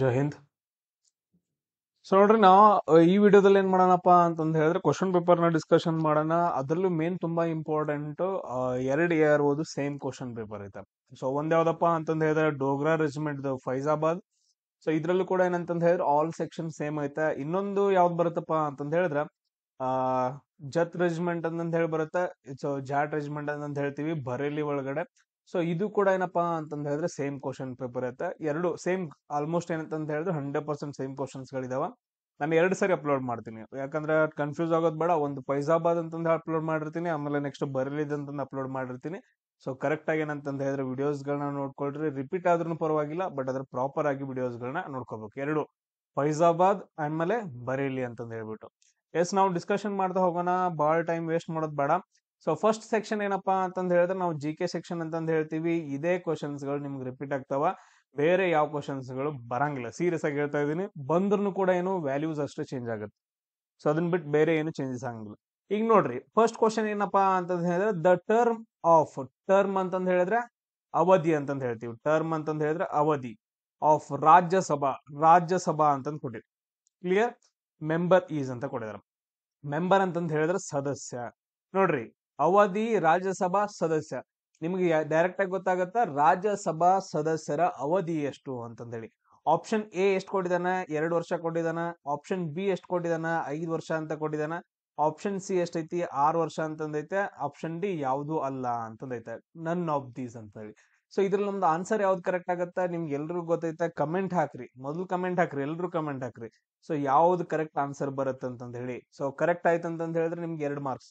ಜಹಿಂದ್ so ನೋಡ್ರಿ ನಾವು ಈ ವಿಡಿಯೋದಲ್ಲಿ ಏನ್ ಮಾಡೋಣಪ್ಪ ಅಂತಂದು ಹೇಳಿದ್ರೆ ಕ್ವಶನ್ ಪೇಪರ್ನ ಡಿಸ್ಕಷನ್ ಮಾಡೋಣ ಅದರಲ್ಲೂ ಮೇನ್ ತುಂಬಾ ಇಂಪಾರ್ಟೆಂಟ್ ಎರಡು ಓದು ಸೇಮ್ ಕ್ವಶನ್ ಪೇಪರ್ ಐತೆ ಸೊ ಒಂದ್ ಯಾವ್ದಪ್ಪ ಅಂತಂದು ಹೇಳಿದ್ರೆ ಡೋಗ್ರಾ ರೆಜಿಮೆಂಟ್ ಫೈಜಾಬಾದ್ ಸೊ ಇದ್ರಲ್ಲೂ ಕೂಡ ಏನಂತಂದ್ ಹೇಳಿದ್ರೆ ಆಲ್ ಸೆಕ್ಷನ್ ಸೇಮ್ ಐತೆ ಇನ್ನೊಂದು ಯಾವ್ದು ಬರುತ್ತಪ್ಪ ಅಂತಂದ್ ಹೇಳಿದ್ರೆ ಆ ಜತ್ ರೆಜಿಮೆಂಟ್ ಅಂತಂದ್ ಹೇಳಿ ಬರುತ್ತೆ ಸೊ ಜಾಟ್ ರೆಜಿಮೆಂಟ್ ಅಂತ ಹೇಳ್ತೀವಿ ಬರೇಲಿ ಒಳಗಡೆ ಸೊ ಇದು ಕೂಡ ಏನಪ್ಪಾ ಅಂತಂದ್ರೆ ಹೇಳಿದ್ರೆ ಸೇಮ್ ಕ್ವಶನ್ ಪೇಪರ್ ಇರುತ್ತೆ ಎರಡು ಸೇಮ್ ಆಲ್ಮೋಸ್ಟ್ ಏನಂತಂದ ಹೇಳಿದ್ರೆ ಹಂಡ್ರೆಡ್ ಪರ್ಸೆಂಟ್ ಸೇಮ್ ಗಳಿದಾವ ನಾನು ಎರಡು ಸಾರಿ ಅಪ್ಲೋಡ್ ಮಾಡ್ತೀನಿ ಯಾಕಂದ್ರೆ ಕನ್ಫ್ಯೂಸ್ ಆಗೋದು ಬೇಡ ಒಂದು ಫೈಜಾಬಾದ್ ಹೇಳಿ ಅಪ್ಲೋಡ್ ಮಾಡಿರ್ತೀನಿ ಆಮೇಲೆ ನೆಕ್ಸ್ಟ್ ಬರಲಿದೆ ಅಂತಂದು ಅಪ್ಲೋಡ್ ಮಾಡಿರ್ತೀನಿ ಸೊ ಕರೆಕ್ಟ್ ಆಗಿ ಏನಂತ ಹೇಳಿದ್ರೆ ವಿಡಿಯೋಸ್ಗಳನ್ನ ನೋಡ್ಕೊಳ್ರಿ ರಿಪೀಟ್ ಆದ್ರೂ ಪರವಾಗಿಲ್ಲ ಬಟ್ ಅದ್ರ ಪ್ರಾಪರ್ ಆಗಿ ವಿಡಿಯೋಸ್ಗಳನ್ನ ನೋಡ್ಕೋಬೇಕು ಎರಡು ಫೈಜಾಬಾದ್ ಆಮೇಲೆ ಬರೇಲಿ ಅಂತ ಹೇಳ್ಬಿಟ್ಟು ಎಸ್ ನಾವು ಡಿಸ್ಕಷನ್ ಮಾಡ್ತಾ ಹೋಗೋಣ ಭಾಳ ಟೈಮ್ ವೇಸ್ಟ್ ಮಾಡೋದು ಬೇಡ ಸೊ ಫಸ್ಟ್ ಸೆಕ್ಷನ್ ಏನಪ್ಪಾ ಅಂತಂದ್ ಹೇಳಿದ್ರೆ ನಾವು ಜಿ ಕೆ ಸೆಕ್ಷನ್ ಅಂತಂದು ಹೇಳ್ತೀವಿ ಇದೇ ಗಳು ನಿಮ್ಗೆ ರಿಪೀಟ್ ಆಗ್ತಾವ ಬೇರೆ ಯಾವ ಗಳು ಬರಂಗಿಲ್ಲ ಸೀರಿಯಸ್ ಆಗಿ ಹೇಳ್ತಾ ಇದೀನಿ ಬಂದ್ರೂ ಕೂಡ ಏನು ವ್ಯಾಲ್ಯೂಸ್ ಅಷ್ಟೇ ಚೇಂಜ್ ಆಗುತ್ತೆ ಸೊ ಅದನ್ನ ಬಿಟ್ಟು ಬೇರೆ ಏನು ಚೇಂಜಸ್ ಆಗಂಗಿಲ್ಲ ಈಗ ನೋಡ್ರಿ ಫಸ್ಟ್ ಕ್ವಶನ್ ಏನಪ್ಪಾ ಅಂತ ಹೇಳಿದ್ರೆ ದ ಟರ್ಮ್ ಆಫ್ ಟರ್ಮ್ ಅಂತಂದ ಹೇಳಿದ್ರೆ ಅವಧಿ ಅಂತ ಹೇಳ್ತೀವಿ ಟರ್ಮ್ ಅಂತಂದ ಹೇಳಿದ್ರೆ ಅವಧಿ ಆಫ್ ರಾಜ್ಯಸಭಾ ರಾಜ್ಯಸಭಾ ಅಂತಂದ್ ಕೊಟ್ಟಿದ್ರು ಕ್ಲಿಯರ್ ಮೆಂಬರ್ ಈಸ್ ಅಂತ ಕೊಟ್ಟಿದ್ದಾರೆ ಮೆಂಬರ್ ಅಂತಂದ ಹೇಳಿದ್ರೆ ಸದಸ್ಯ ನೋಡ್ರಿ ಅವಧಿ ರಾಜ್ಯಸಭಾ ಸದಸ್ಯ ನಿಮಗೆ ಡೈರೆಕ್ಟ್ ಆಗಿ ಗೊತ್ತಾಗತ್ತ ರಾಜ್ಯಸಭಾ ಸದಸ್ಯರ ಅವಧಿ ಎಷ್ಟು ಅಂತಂದೇಳಿ ಆಪ್ಷನ್ ಎ ಎಷ್ಟು ಕೊಟ್ಟಿದಾನ ಎರಡು ವರ್ಷ ಕೊಟ್ಟಿದಾನ ಆಪ್ಷನ್ ಬಿ ಎಷ್ಟು ಕೊಟ್ಟಿದಾನ ಐದು ವರ್ಷ ಅಂತ ಕೊಟ್ಟಿದಾನ ಆಪ್ಷನ್ ಸಿ ಎಷ್ಟೈತಿ ಆರು ವರ್ಷ ಅಂತಂದೈತೆ ಆಪ್ಷನ್ ಡಿ ಯಾವುದು ಅಲ್ಲ ಅಂತಂದೈತೆ ನನ್ ಆಫ್ ದೀಸ್ ಅಂತ ಹೇಳಿ ಸೊ ಇದ್ರಲ್ಲಿ ನಮ್ದು ಆನ್ಸರ್ ಯಾವ್ದು ಕರೆಕ್ಟ್ ಆಗತ್ತ ನಿಮ್ಗೆ ಎಲ್ರಿಗೂ ಗೊತ್ತೈತೆ ಕಮೆಂಟ್ ಹಾಕ್ರಿ ಮೊದಲು ಕಮೆಂಟ್ ಹಾಕ್ರಿ ಎಲ್ರು ಕಮೆಂಟ್ ಹಾಕ್ರಿ ಸೊ ಯಾವ್ದು ಕರೆಕ್ಟ್ ಆನ್ಸರ್ ಬರುತ್ತೆ ಅಂತಂದ ಹೇಳಿ ಸೊ ಕರೆಕ್ಟ್ ಆಯ್ತು ಅಂತಂದ ಹೇಳಿದ್ರೆ ನಿಮ್ಗೆ ಎರಡು ಮಾರ್ಕ್ಸ್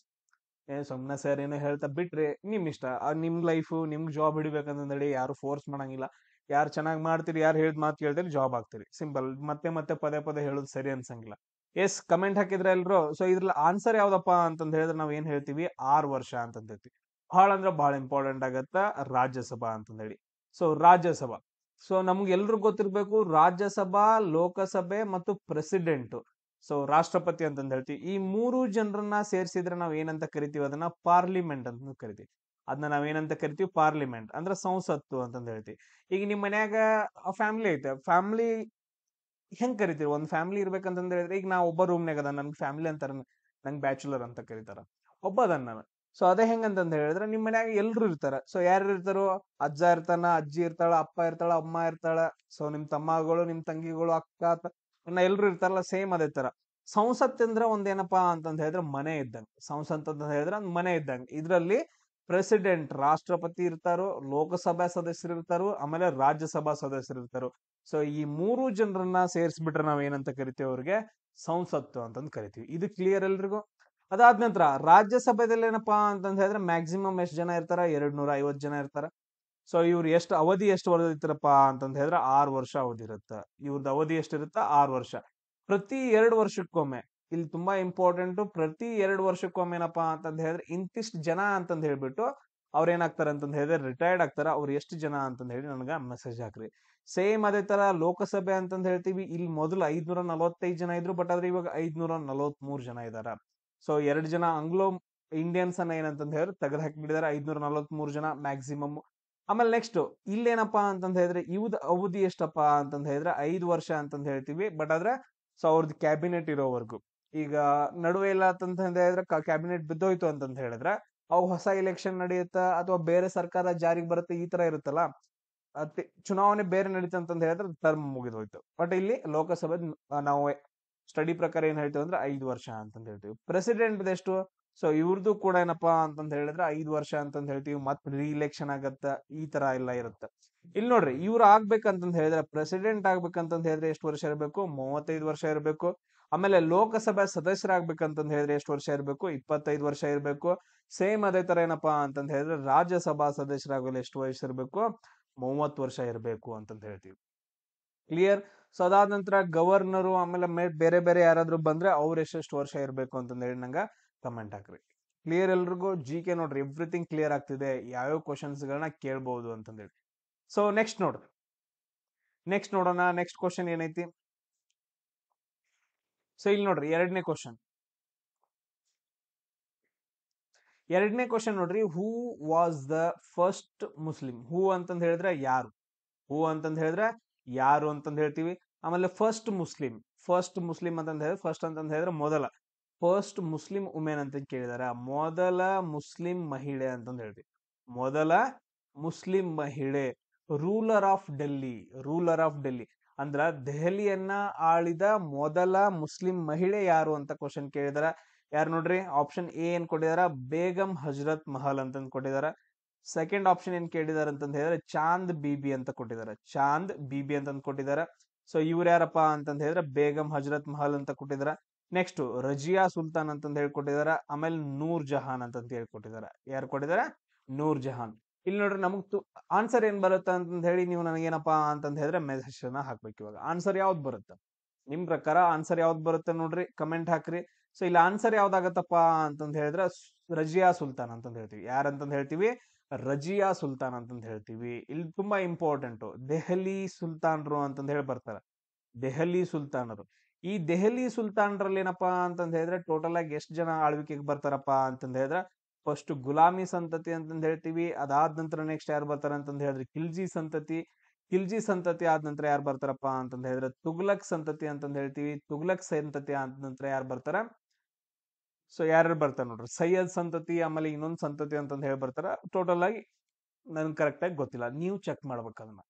ಏ ಸುಮ್ಮನೆ ಸರ್ ಏನೋ ಹೇಳ್ತಾ ಬಿಟ್ರಿ ನಿಮ್ ಇಷ್ಟ ನಿಮ್ ಲೈಫ್ ನಿಮ್ಗೆ ಜಾಬ್ ಹಿಡಿಬೇಕಂತಂದೇಳಿ ಯಾರು ಫೋರ್ಸ್ ಮಾಡಂಗಿಲ್ಲ ಯಾರು ಚೆನ್ನಾಗಿ ಮಾಡ್ತೀರಿ ಯಾರು ಹೇಳಿದ ಮಾತು ಕೇಳ್ತೀರಿ ಜಾಬ್ ಆಗ್ತೀರಿ ಸಿಂಪಲ್ ಮತ್ತೆ ಮತ್ತೆ ಪದೇ ಪದೇ ಹೇಳೋದು ಸರಿ ಅನ್ಸಂಗಿಲ್ಲ ಎಸ್ ಕಮೆಂಟ್ ಹಾಕಿದ್ರೆ ಎಲ್ರು ಸೊ ಇದ್ರ ಆನ್ಸರ್ ಯಾವ್ದಪ್ಪ ಅಂತಂದ ಹೇಳಿದ್ರೆ ನಾವ್ ಏನ್ ಹೇಳ್ತೀವಿ ಆರ್ ವರ್ಷ ಅಂತಂದೇತಿ ಬಹಳ ಅಂದ್ರೆ ಬಹಳ ಇಂಪಾರ್ಟೆಂಟ್ ಆಗತ್ತ ರಾಜ್ಯಸಭಾ ಅಂತಂದೇಳಿ ಸೊ ರಾಜ್ಯಸಭಾ ಸೊ ನಮ್ಗೆ ಎಲ್ರಿಗೂ ಗೊತ್ತಿರ್ಬೇಕು ರಾಜ್ಯಸಭಾ ಲೋಕಸಭೆ ಮತ್ತು ಪ್ರೆಸಿಡೆಂಟ್ ಸೊ ರಾಷ್ಟ್ರಪತಿ ಅಂತಂದ ಹೇಳ್ತೀವಿ ಈ ಮೂರು ಜನರನ್ನ ಸೇರಿಸಿದ್ರೆ ನಾವು ಏನಂತ ಕರಿತೀವಿ ಅದನ್ನ ಪಾರ್ಲಿಮೆಂಟ್ ಅಂತ ಕರಿತೀವಿ ಅದನ್ನ ನಾವೇನಂತ ಕರಿತೀವಿ ಪಾರ್ಲಿಮೆಂಟ್ ಅಂದ್ರೆ ಸಂಸತ್ತು ಅಂತಂದ ಹೇಳ್ತೀವಿ ಈಗ ನಿಮ್ಮ ಮನ್ಯಾಗ ಫ್ಯಾಮಿಲಿ ಐತೆ ಫ್ಯಾಮಿಲಿ ಹೆಂಗ್ ಕರಿತೀವಿ ಒಂದ್ ಫ್ಯಾಮಿಲಿ ಇರ್ಬೇಕಂತ ಹೇಳಿದ್ರೆ ಈಗ ನಾ ಒಬ್ಬ ರೂಮ್ನಾಗ ಅದ ನನ್ ಫ್ಯಾಮಿಲಿ ಅಂತಾರ ನಂಗೆ ಬ್ಯಾಚುಲರ್ ಅಂತ ಕರಿತಾರ ಒಬ್ಬ ಅದನ್ನ ನಾನು ಸೊ ಅದೇ ಹೆಂಗಂತ ಹೇಳಿದ್ರೆ ನಿಮ್ ಮನ್ಯಾಗ ಎಲ್ರು ಇರ್ತಾರ ಸೊ ಯಾರು ಇರ್ತಾರೋ ಅಜ್ಜ ಇರ್ತಾನ ಅಜ್ಜಿ ಇರ್ತಾಳ ಅಪ್ಪ ಇರ್ತಾಳ ಅಮ್ಮ ಇರ್ತಾಳ ಸೊ ನಿಮ್ ತಮ್ಮಗಳು ನಿಮ್ ತಂಗಿಗಳು ಅಕ್ಕ ಇನ್ನ ಎಲ್ಲರೂ ಇರ್ತಾರಲ್ಲ ಸೇಮ್ ಅದೇ ತರ ಸಂಸತ್ ಅಂದ್ರೆ ಒಂದೇನಪ್ಪಾ ಅಂತಂದ್ ಹೇಳಿದ್ರೆ ಮನೆ ಇದ್ದಂಗೆ ಸಂಸತ್ ಅಂತ ಹೇಳಿದ್ರೆ ಮನೆ ಇದ್ದಂಗೆ ಇದರಲ್ಲಿ ಪ್ರೆಸಿಡೆಂಟ್ ರಾಷ್ಟ್ರಪತಿ ಇರ್ತಾರೋ ಲೋಕಸಭಾ ಸದಸ್ಯರು ಇರ್ತಾರೋ ಆಮೇಲೆ ರಾಜ್ಯಸಭಾ ಸದಸ್ಯರು ಇರ್ತಾರೋ ಸೊ ಈ ಮೂರು ಜನರನ್ನ ಸೇರಿಸ್ಬಿಟ್ರೆ ನಾವ್ ಏನಂತ ಕರಿತೀವಿ ಅವ್ರಿಗೆ ಸಂಸತ್ತು ಅಂತಂದು ಕರಿತೀವಿ ಇದು ಕ್ಲಿಯರ್ ಎಲ್ರಿಗೂ ಅದಾದ ನಂತರ ರಾಜ್ಯಸಭೆದಲ್ಲಿ ಏನಪ್ಪಾ ಅಂತಂದ್ ಹೇಳಿದ್ರೆ ಮ್ಯಾಕ್ಸಿಮಮ್ ಎಷ್ಟು ಜನ ಇರ್ತಾರ ಎರಡ್ ನೂರ ಐವತ್ ಜನ ಇರ್ತಾರ ಸೊ ಇವ್ರು ಎಷ್ಟು ಅವಧಿ ಎಷ್ಟು ಓದಿರ್ತಾರಪ್ಪ ಅಂತಂದ ಹೇಳಿದ್ರೆ ಆರು ವರ್ಷ ಅವಧಿ ಇರುತ್ತೆ ಇವ್ರದ್ದು ಅವಧಿ ಎಷ್ಟಿರುತ್ತೆ ಆರು ವರ್ಷ ಪ್ರತಿ ಎರಡು ವರ್ಷಕ್ಕೊಮ್ಮೆ ಇಲ್ಲಿ ತುಂಬಾ ಇಂಪಾರ್ಟೆಂಟ್ ಪ್ರತಿ ಎರಡು ವರ್ಷಕ್ಕೊಮ್ಮೆ ಏನಪ್ಪಾ ಅಂತಂದ ಹೇಳಿದ್ರೆ ಇಂತಿಷ್ಟು ಜನ ಅಂತಂದ ಹೇಳ್ಬಿಟ್ಟು ಅವ್ರ ಏನಾಗ್ತಾರೆ ಅಂತಂದ್ರೆ ಹೇಳಿದ್ರೆ ರಿಟೈರ್ಡ್ ಆಗ್ತಾರ ಅವ್ರು ಎಷ್ಟು ಜನ ಅಂತ ಹೇಳಿ ನನಗೆ ಮೆಸೇಜ್ ಹಾಕ್ರಿ ಸೇಮ್ ಅದೇ ತರ ಲೋಕಸಭೆ ಅಂತಂದ ಹೇಳ್ತೀವಿ ಇಲ್ಲಿ ಮೊದಲು ಐದ್ನೂರ ನಲವತ್ತೈದು ಜನ ಇದ್ರು ಬಟ್ ಆದ್ರೆ ಇವಾಗ ಐದ್ನೂರ ಮೂರ್ ಜನ ಇದಾರ ಸೊ ಎರಡು ಜನ ಅಂಗ್ಲೋ ಇಂಡಿಯನ್ಸ್ ಅನ್ನ ಏನಂತ ಹೇಳಿ ತೆಗೆದು ಬಿಟ್ಟಿದ್ದಾರೆ ಐದ್ನೂರ ಮೂರ್ ಜನ ಮ್ಯಾಕ್ಸಿಮಮ್ ಆಮೇಲೆ ನೆಕ್ಸ್ಟ್ ಇಲ್ಲೇನಪ್ಪ ಅಂತಂದ ಹೇಳಿದ್ರೆ ಇವ್ದು ಅವಧಿ ಎಷ್ಟಪ್ಪ ಅಂತಂದ ಹೇಳಿದ್ರೆ ಐದು ವರ್ಷ ಅಂತ ಹೇಳ್ತೀವಿ ಬಟ್ ಆದ್ರೆ ಸೊ ಅವ್ರದ್ದು ಕ್ಯಾಬಿನೆಟ್ ಇರೋವರೆಗೂ ಈಗ ನಡುವೆ ಇಲ್ಲ ಅಂತ ಹೇಳಿದ್ರೆ ಕ್ಯಾಬಿನೆಟ್ ಬಿದ್ದೋಯ್ತು ಅಂತ ಹೇಳಿದ್ರೆ ಅವು ಹೊಸ ಎಲೆಕ್ಷನ್ ನಡೆಯುತ್ತಾ ಅಥವಾ ಬೇರೆ ಸರ್ಕಾರ ಜಾರಿಗೆ ಬರುತ್ತೆ ಈ ತರ ಇರುತ್ತಲ್ಲ ಚುನಾವಣೆ ಬೇರೆ ನಡೀತು ಅಂತ ಹೇಳಿದ್ರೆ ಟರ್ಮ್ ಮುಗಿದೋಯ್ತು ಬಟ್ ಇಲ್ಲಿ ಲೋಕಸಭೆ ನಾವು ಸ್ಟಡಿ ಪ್ರಕಾರ ಏನ್ ಹೇಳ್ತೇವೆ ಅಂದ್ರೆ ಐದು ವರ್ಷ ಅಂತ ಹೇಳ್ತೀವಿ ಪ್ರೆಸಿಡೆಂಟ್ ಎಷ್ಟು ಸೊ ಇವ್ರದ್ದು ಕೂಡ ಏನಪ್ಪಾ ಅಂತ ಹೇಳಿದ್ರೆ ಐದು ವರ್ಷ ಅಂತಂದ್ ಹೇಳ್ತೀವಿ ಮತ್ತೆ ರಿಇಲೆಕ್ಷನ್ ಆಗತ್ತ ಈ ತರ ಎಲ್ಲ ಇರುತ್ತೆ ಇಲ್ಲಿ ನೋಡ್ರಿ ಇವ್ರು ಆಗ್ಬೇಕಂತಂದ್ ಹೇಳಿದ್ರೆ ಪ್ರೆಸಿಡೆಂಟ್ ಆಗ್ಬೇಕಂತಂದ್ ಹೇಳಿದ್ರೆ ಎಷ್ಟು ವರ್ಷ ಇರಬೇಕು ಮೂವತ್ತೈದು ವರ್ಷ ಇರಬೇಕು ಆಮೇಲೆ ಲೋಕಸಭಾ ಸದಸ್ಯರಾಗ್ಬೇಕಂತಂದ್ ಹೇಳಿದ್ರೆ ಎಷ್ಟು ವರ್ಷ ಇರಬೇಕು ಇಪ್ಪತ್ತೈದು ವರ್ಷ ಇರಬೇಕು ಸೇಮ್ ಅದೇ ತರ ಏನಪ್ಪಾ ಅಂತಂದ್ ಹೇಳಿದ್ರೆ ರಾಜ್ಯಸಭಾ ಸದಸ್ಯರಾಗಲು ಎಷ್ಟು ವಯಸ್ಸು ಇರಬೇಕು ಮೂವತ್ತು ವರ್ಷ ಇರಬೇಕು ಅಂತಂದ್ ಹೇಳ್ತೀವಿ ಕ್ಲಿಯರ್ ಸೊ ಅದಾದ ನಂತರ ಗವರ್ನರು ಆಮೇಲೆ ಬೇರೆ ಬೇರೆ ಯಾರಾದ್ರೂ ಬಂದ್ರೆ ಅವ್ರು ಎಷ್ಟೆಷ್ಟು ವರ್ಷ ಇರಬೇಕು ಅಂತಂದ್ ಹೇಳಿ ಕಮೆಂಟ್ ಹಾಕ್ರಿ ಕ್ಲಿಯರ್ ಎಲ್ರಿಗೂ ಜಿ ಕೆ ನೋಡ್ರಿ ಎವ್ರಿಥಿಂಗ್ ಕ್ಲಿಯರ್ ಆಗ್ತಿದೆ ಯಾವ್ಯಾವ ಕ್ವಶನ್ಸ್ಗಳನ್ನ ಕೇಳ್ಬೋದು ಅಂತಂದೇಳಿ ಸೊ ನೆಕ್ಸ್ಟ್ ನೋಡ್ರಿ ನೆಕ್ಸ್ಟ್ ನೋಡೋಣ ನೆಕ್ಸ್ಟ್ ಕ್ವಶನ್ ಏನೈತಿ ಸೊ ಇಲ್ಲಿ ನೋಡ್ರಿ ಎರಡನೇ ಕ್ವಶನ್ ಎರಡನೇ ಕ್ವಶನ್ ನೋಡ್ರಿ who was the first Muslim who ಅಂತಂದ್ ಹೇಳಿದ್ರೆ ಯಾರು ಹೂ ಅಂತಂದ್ ಹೇಳಿದ್ರೆ ಯಾರು ಅಂತಂದ್ ಹೇಳ್ತೀವಿ ಆಮೇಲೆ ಫಸ್ಟ್ ಮುಸ್ಲಿಂ ಫಸ್ಟ್ ಮುಸ್ಲಿಂ ಅಂತಂದ್ರೆ ಫಸ್ಟ್ ಅಂತಂದ್ರೆ ಮೊದಲ ಫಸ್ಟ್ ಮುಸ್ಲಿಂ ಉಮೆನ್ ಅಂತ ಕೇಳಿದಾರ ಮೊದಲ ಮುಸ್ಲಿಂ ಮಹಿಳೆ ಅಂತಂದು ಹೇಳ್ರಿ ಮೊದಲ ಮುಸ್ಲಿಂ ಮಹಿಳೆ ruler of Delhi ruler of Delhi ಅಂದ್ರ ದೆಹಲಿಯನ್ನ ಆಳಿದ ಮೊದಲ ಮುಸ್ಲಿಂ ಮಹಿಳೆ ಯಾರು ಅಂತ ಕ್ವಶನ್ ಕೇಳಿದಾರ ಯಾರು ನೋಡ್ರಿ ಆಪ್ಷನ್ ಎ ಏನ್ ಕೊಟ್ಟಿದಾರ ಬೇಗಂ ಹಜರತ್ ಮಹಲ್ ಅಂತಂದು ಕೊಟ್ಟಿದಾರ ಸೆಕೆಂಡ್ ಆಪ್ಷನ್ ಏನ್ ಕೇಳಿದಾರ ಅಂತ ಹೇಳಿದ್ರೆ ಚಾಂದ್ ಬಿಬಿ ಅಂತ ಕೊಟ್ಟಿದಾರ ಚಾಂದ್ ಬಿಬಿ ಅಂತಂದು ಕೊಟ್ಟಿದಾರ ಸೊ ಇವ್ರ ಯಾರಪ್ಪ ಅಂತ ಹೇಳಿದ್ರೆ ಬೇಗಂ ಹಜರತ್ ಮಹಲ್ ಅಂತ ಕೊಟ್ಟಿದಾರ ನೆಕ್ಸ್ಟ್ ರಜಿಯಾ ಸುಲ್ತಾನ್ ಅಂತಂದ ಹೇಳ್ಕೊಟ್ಟಿದ್ದಾರೆ ಆಮೇಲೆ ನೂರ್ ಜಹಾನ್ ಅಂತ ಹೇಳ್ಕೊಟ್ಟಿದ್ದಾರೆ ಯಾರು ಕೊಟ್ಟಿದ್ದಾರೆ ನೂರ್ ಜಹಾನ್ ಇಲ್ಲಿ ನೋಡ್ರಿ ನಮಗ್ ಆನ್ಸರ್ ಏನ್ ಬರುತ್ತೆ ಅಂತಂದ ಹೇಳಿ ನೀವು ನನಗೇನಪ್ಪಾ ಅಂತ ಹೇಳಿದ್ರೆ ಮೆಸೇಜ್ ಅನ್ನ ಹಾಕ್ಬೇಕು ಇವಾಗ ಆನ್ಸರ್ ಯಾವ್ದು ಬರುತ್ತೆ ನಿಮ್ ಪ್ರಕಾರ ಆನ್ಸರ್ ಯಾವ್ದು ಬರುತ್ತೆ ನೋಡ್ರಿ ಕಮೆಂಟ್ ಹಾಕ್ರಿ ಸೊ ಇಲ್ಲಿ ಆನ್ಸರ್ ಯಾವ್ದಾಗತ್ತಪ್ಪ ಅಂತಂದ್ ಹೇಳಿದ್ರೆ ರಜಿಯಾ ಸುಲ್ತಾನ್ ಅಂತಂದ ಹೇಳ್ತೀವಿ ಯಾರಂತಂದ್ ಹೇಳ್ತೀವಿ ರಜಿಯಾ ಸುಲ್ತಾನ್ ಅಂತಂದ್ ಹೇಳ್ತೀವಿ ಇಲ್ಲಿ ತುಂಬಾ ಇಂಪಾರ್ಟೆಂಟ್ ದೆಹಲಿ ಸುಲ್ತಾನ್ರು ಅಂತಂದ್ ಹೇಳಿ ಬರ್ತಾರ ದೆಹಲಿ ಸುಲ್ತಾನರು ಈ ದೆಹಲಿ ಸುಲ್ತಾನ್ರಲ್ಲಿ ಏನಪ್ಪಾ ಅಂತಂದ್ ಹೇಳಿದ್ರೆ ಟೋಟಲ್ ಆಗಿ ಎಷ್ಟು ಜನ ಆಳ್ವಿಕೆಗೆ ಬರ್ತಾರಪ್ಪ ಅಂತಂದ್ ಹೇಳಿದ್ರೆ ಫಸ್ಟ್ ಗುಲಾಮಿ ಸಂತತಿ ಅಂತಂದ್ ಹೇಳ್ತೀವಿ ಅದಾದ ನಂತರ ನೆಕ್ಸ್ಟ್ ಯಾರು ಬರ್ತಾರ ಅಂತಂದ್ ಹೇಳಿದ್ರೆ ಖಿಲ್ಜಿ ಸಂತತಿ ಖಿಲ್ಜಿ ಸಂತತಿ ಆದ ನಂತರ ಯಾರು ಬರ್ತಾರಪ್ಪ ಅಂತಂದ್ ಹೇಳಿದ್ರೆ ತುಗ್ಲಕ್ ಸಂತತಿ ಅಂತಂದ್ ಹೇಳ್ತೀವಿ ತುಗ್ಲಕ್ ಸಂತತಿ ಆದ ನಂತರ ಯಾರು ಬರ್ತಾರ ಸೊ ಯಾರ್ಯಾರು ಬರ್ತಾರೆ ನೋಡ್ರಿ ಸೈಯದ್ ಸಂತತಿ ಆಮೇಲೆ ಇನ್ನೊಂದು ಸಂತತಿ ಅಂತಂದ್ ಹೇಳಿ ಬರ್ತಾರ ಟೋಟಲ್ ಆಗಿ ನನ್ಗೆ ಕರೆಕ್ಟಾಗಿ ಗೊತ್ತಿಲ್ಲ ನೀವು ಚೆಕ್ ಮಾಡ್ಬೇಕು ಅದನ್ನ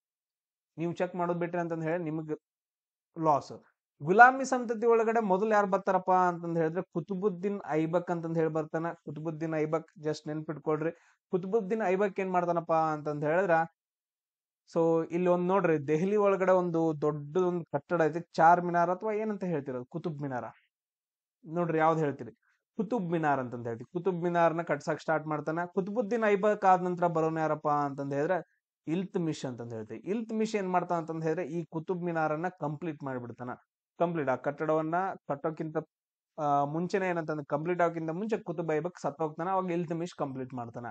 ನೀವು ಚೆಕ್ ಮಾಡೋದ್ ಬಿಟ್ರಿ ಅಂತ ಹೇಳಿ ನಿಮಗೆ ಲಾಸ್ ಗುಲಾಮಿ ಸಂತತಿ ಒಳಗಡೆ ಮೊದಲು ಯಾರು ಬರ್ತಾರಪ್ಪ ಅಂತಂದ ಹೇಳಿದ್ರೆ ಕುತುಬುದ್ದೀನ್ ಐಬಕ್ ಅಂತಂದ ಹೇಳಿ ಬರ್ತಾನ ಕುತುಬುದ್ದೀನ್ ಐಬಕ್ ಜಸ್ಟ್ ನೆನ್ಪಿಟ್ಕೊಳ್ರಿ ಕುತುಬುದ್ದೀನ್ ಐಬಕ್ ಏನ್ ಮಾಡ್ತಾನಪ್ಪ ಅಂತಂದ ಹೇಳಿದ್ರ ಸೊ ಇಲ್ಲಿ ಒಂದ್ ನೋಡ್ರಿ ದೆಹಲಿ ಒಳಗಡೆ ಒಂದು ದೊಡ್ಡ ಒಂದು ಕಟ್ಟಡ ಐತಿ ಚಾರ್ ಮಿನಾರ್ ಅಥವಾ ಏನಂತ ಹೇಳ್ತಿರೋದು ಕುತುಬ್ ಮಿನಾರ ನೋಡ್ರಿ ಯಾವ್ದು ಹೇಳ್ತೀರಿ ಕುತುಬ್ ಮಿನಾರ್ ಅಂತಂದ್ ಹೇಳ್ತೀವಿ ಕುತುಬ್ ನ ಕಟ್ಸಕ್ ಸ್ಟಾರ್ಟ್ ಮಾಡ್ತಾನ ಕುತುಬುದ್ದೀನ್ ಐಬಕ್ ಆದ ನಂತರ ಬರೋನ್ ಯಾರಪ್ಪ ಅಂತಂದ ಹೇಳಿದ್ರೆ ಇಲ್ತ್ ಮಿಶ್ ಅಂತ ಹೇಳ್ತೀವಿ ಇಲ್ತ್ ಮಿಶ್ ಏನ್ ಮಾಡ್ತಾನ ಅಂತಂದ ಹೇಳಿದ್ರೆ ಈ ಕುತುಬ್ ಮಿನಾರನ್ನ ಕಂಪ್ಲೀಟ್ ಮಾಡಿಬಿಡ್ತಾನ ಕಂಪ್ಲೀಟ್ ಆ ಕಟ್ಟಡವನ್ನ ಕಟ್ಟೋಕ್ಕಿಂತ ಮುಂಚೆನೆ ಏನಂತಂದ್ರೆ ಕಂಪ್ಲೀಟ್ ಆಗೋಕ್ಕಿಂತ ಮುಂಚೆ ಕುತುಬೈಬಕ್ ಹೋಗ್ತಾನ ಅವಾಗ ಮಿಶ್ ಕಂಪ್ಲೀಟ್ ಮಾಡ್ತಾನ